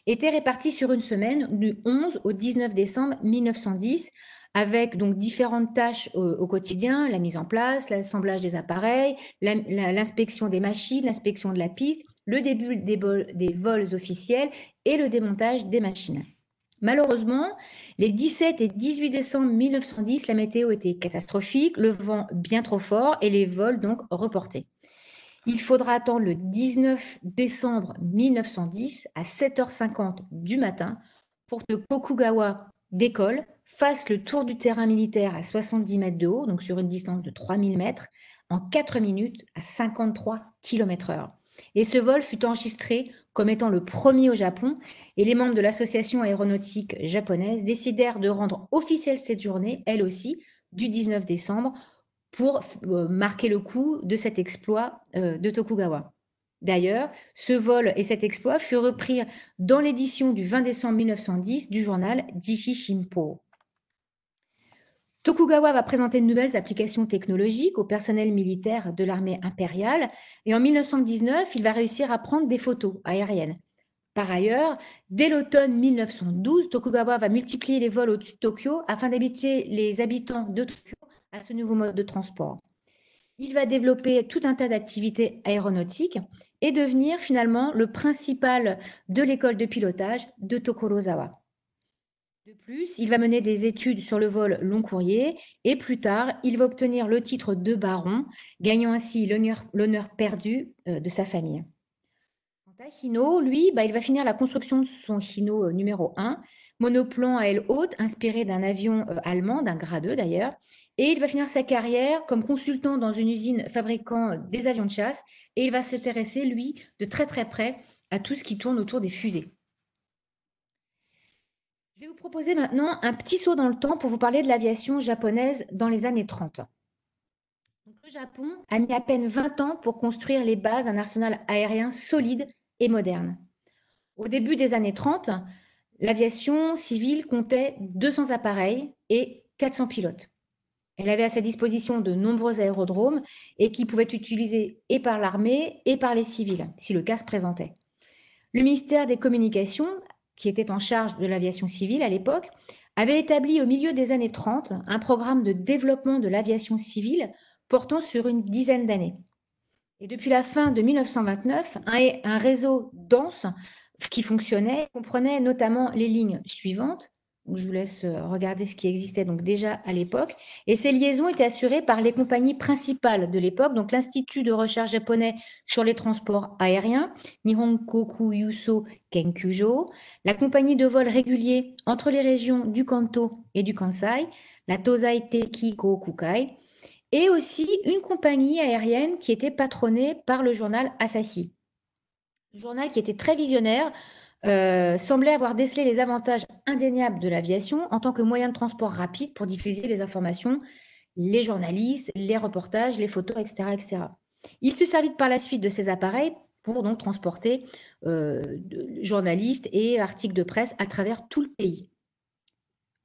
était réparti sur une semaine du 11 au 19 décembre 1910 avec donc différentes tâches au, quotidien, la mise en place, l'assemblage des appareils, l'inspection des machines, l'inspection de la piste, le début des vols officiels et le démontage des machines. Malheureusement, les 17 et 18 décembre 1910, la météo était catastrophique, le vent bien trop fort et les vols donc reportés. Il faudra attendre le 19 décembre 1910 à 7h50 du matin pour que Kokugawa décolle, fasse le tour du terrain militaire à 70 mètres de haut, donc sur une distance de 3000 mètres, en 4 minutes à 53 km/h. Et ce vol fut enregistré comme étant le premier au Japon, et les membres de l'association aéronautique japonaise décidèrent de rendre officielle cette journée, elle aussi, du 19 décembre, pour euh, marquer le coup de cet exploit euh, de Tokugawa. D'ailleurs, ce vol et cet exploit furent repris dans l'édition du 20 décembre 1910 du journal Dishi Shimpo. Tokugawa va présenter de nouvelles applications technologiques au personnel militaire de l'armée impériale et en 1919, il va réussir à prendre des photos aériennes. Par ailleurs, dès l'automne 1912, Tokugawa va multiplier les vols au-dessus de Tokyo afin d'habituer les habitants de Tokyo à ce nouveau mode de transport. Il va développer tout un tas d'activités aéronautiques et devenir finalement le principal de l'école de pilotage de Tokorozawa. De plus, il va mener des études sur le vol long courrier et plus tard, il va obtenir le titre de baron, gagnant ainsi l'honneur perdu euh, de sa famille. Quant à Hino, lui, bah, il va finir la construction de son Hino euh, numéro 1, monoplan à aile haute, inspiré d'un avion euh, allemand, d'un Grade 2 e, d'ailleurs, et il va finir sa carrière comme consultant dans une usine fabriquant des avions de chasse, et il va s'intéresser, lui, de très très près à tout ce qui tourne autour des fusées. Je vais vous proposer maintenant un petit saut dans le temps pour vous parler de l'aviation japonaise dans les années 30. le Japon a mis à peine 20 ans pour construire les bases d'un arsenal aérien solide et moderne. Au début des années 30, l'aviation civile comptait 200 appareils et 400 pilotes. Elle avait à sa disposition de nombreux aérodromes et qui pouvaient être utilisés et par l'armée et par les civils si le cas se présentait. Le ministère des Communications qui était en charge de l'aviation civile à l'époque, avait établi au milieu des années 30 un programme de développement de l'aviation civile portant sur une dizaine d'années. Et depuis la fin de 1929, un, un réseau dense qui fonctionnait comprenait notamment les lignes suivantes je vous laisse euh, regarder ce qui existait donc déjà à l'époque. Et ces liaisons étaient assurées par les compagnies principales de l'époque, donc l'Institut de recherche japonais sur les transports aériens, Nihon Koku Yuso Kenkujo, la compagnie de vol régulier entre les régions du Kanto et du Kansai, la tozai Teiki Kokukai, et aussi une compagnie aérienne qui était patronnée par le journal Asahi. Journal qui était très visionnaire, euh, semblait avoir décelé les avantages indéniables de l'aviation en tant que moyen de transport rapide pour diffuser les informations, les journalistes, les reportages, les photos, etc. etc. Il se servit par la suite de ces appareils pour donc transporter euh, journalistes et articles de presse à travers tout le pays.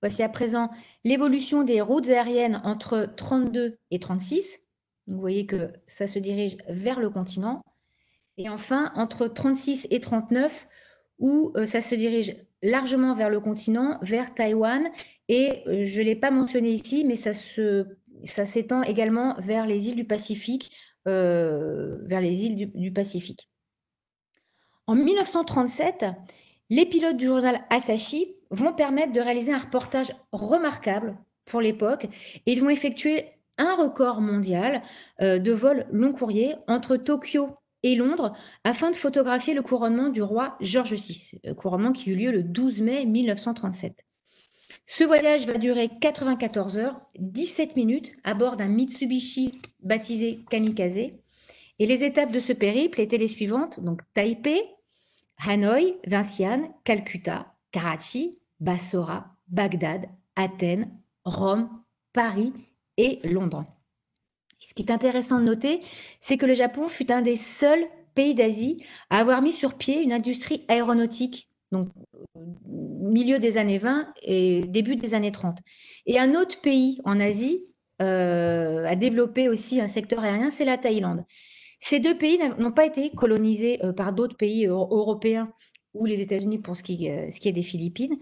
Voici à présent l'évolution des routes aériennes entre 32 et 36. Vous voyez que ça se dirige vers le continent. Et enfin, entre 36 et 39, où euh, ça se dirige largement vers le continent, vers Taïwan, et euh, je ne l'ai pas mentionné ici, mais ça s'étend ça également vers les îles du Pacifique, euh, vers les îles du, Pacifique. En 1937, les pilotes du journal Asahi vont permettre de réaliser un reportage remarquable pour l'époque, et ils vont effectuer un record mondial de vols long courrier entre Tokyo et Londres afin de photographier le couronnement du roi George VI, euh, couronnement qui eut lieu le 12 mai 1937. Ce voyage va durer 94 heures, 17 minutes, à bord d'un Mitsubishi baptisé Kamikaze. Et les étapes de ce périple étaient les suivantes donc Taipei, Hanoï, Vinciane, Calcutta, Karachi, Bassora, Bagdad, Athènes, Rome, Paris et Londres. Ce qui est intéressant de noter, c'est que le Japon fut un des seuls pays d'Asie à avoir mis sur pied une industrie aéronautique, donc euh, milieu des années 20 et début des années 30. Et un autre pays en Asie euh, a développé aussi un secteur aérien, c'est la Thaïlande. Ces deux pays n'ont pas été colonisés euh, par d'autres pays européens ou les États-Unis pour ce qui est des Philippines.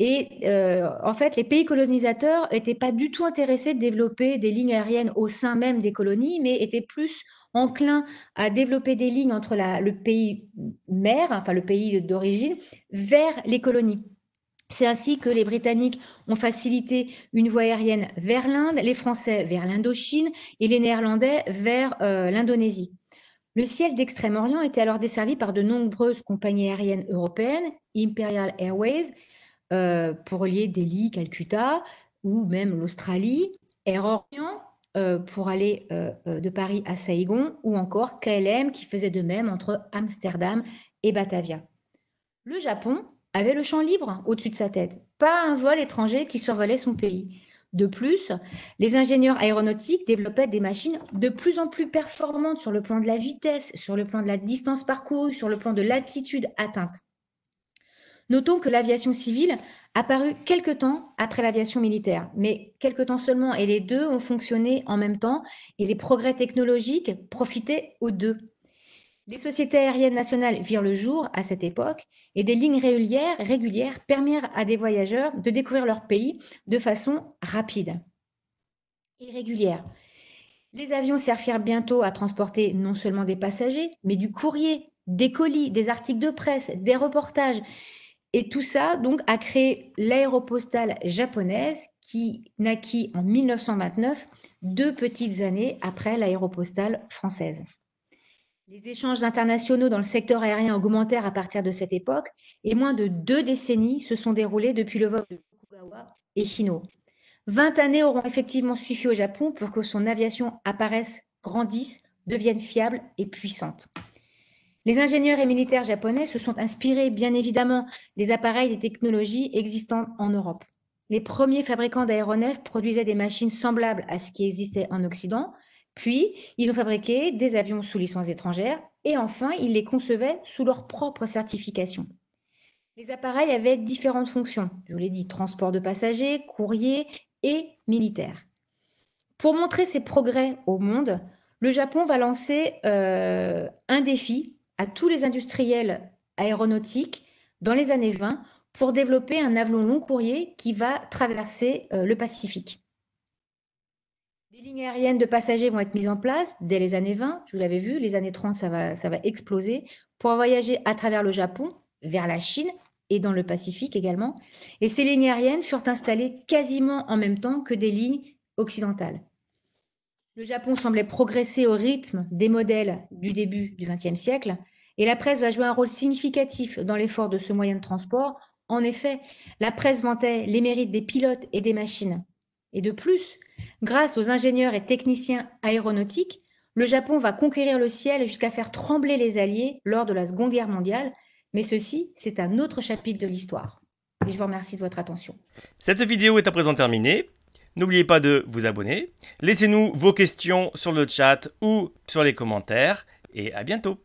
Et euh, en fait, les pays colonisateurs n'étaient pas du tout intéressés de développer des lignes aériennes au sein même des colonies, mais étaient plus enclins à développer des lignes entre le pays mère, enfin le pays d'origine, vers les colonies. C'est ainsi que les Britanniques ont facilité une voie aérienne vers l'Inde, les Français vers l'Indochine et les Néerlandais vers euh, l'Indonésie. Le ciel d'Extrême-Orient était alors desservi par de nombreuses compagnies aériennes européennes, Imperial Airways, euh, pour relier Delhi, Calcutta ou même l'Australie, Air Orient euh, pour aller euh, de Paris à Saïgon, ou encore KLM qui faisait de même entre Amsterdam et Batavia. Le Japon avait le champ libre au-dessus de sa tête, pas un vol étranger qui survolait son pays. De plus, les ingénieurs aéronautiques développaient des machines de plus en plus performantes sur le plan de la vitesse, sur le plan de la distance parcourue, sur le plan de l'altitude atteinte. Notons que l'aviation civile apparut quelque temps après l'aviation militaire, mais quelque temps seulement, et les deux ont fonctionné en même temps, et les progrès technologiques profitaient aux deux. Les sociétés aériennes nationales virent le jour à cette époque, et des lignes régulières, régulières permirent à des voyageurs de découvrir leur pays de façon rapide et régulière. Les avions servirent bientôt à transporter non seulement des passagers, mais du courrier, des colis, des articles de presse, des reportages, et tout ça, donc, a créé l'aéropostale japonaise qui naquit en 1929, deux petites années après l'aéropostale française. Les échanges internationaux dans le secteur aérien augmentèrent à partir de cette époque et moins de deux décennies se sont déroulées depuis le vol de Tokugawa et Shino. Vingt années auront effectivement suffi au Japon pour que son aviation apparaisse, grandisse, devienne fiable et puissante. Les ingénieurs et militaires japonais se sont inspirés, bien évidemment, des appareils et des technologies existantes en Europe. Les premiers fabricants d'aéronefs produisaient des machines semblables à ce qui existait en Occident, puis ils ont fabriqué des avions sous licence étrangère, et enfin ils les concevaient sous leur propre certification. Les appareils avaient différentes fonctions, je vous l'ai dit, transport de passagers, courrier et militaire. Pour montrer ses progrès au monde, le Japon va lancer euh, un défi à tous les industriels aéronautiques dans les années 20 pour développer un avion long courrier qui va traverser euh, le Pacifique. Des lignes aériennes de passagers vont être mises en place dès les années 20, je vous l'avais vu, les années 30, ça ça va exploser, pour voyager à travers le Japon, vers la Chine et dans le Pacifique également. Et ces lignes aériennes furent installées quasiment en même temps que des lignes occidentales. Le Japon semblait progresser au rythme des modèles du début du XXe siècle, et la presse va jouer un rôle significatif dans l'effort de ce moyen de transport. En effet, la presse vantait les mérites des pilotes et des machines. Et de plus, grâce aux ingénieurs et techniciens aéronautiques, le Japon va conquérir le ciel jusqu'à faire trembler les Alliés lors de la Seconde Guerre mondiale, mais ceci, c'est un autre chapitre de l'histoire. Et je vous remercie de votre attention. Cette vidéo est à présent terminée. N'oubliez pas de vous abonner. Laissez-nous vos questions sur le chat ou sur les commentaires. Et à bientôt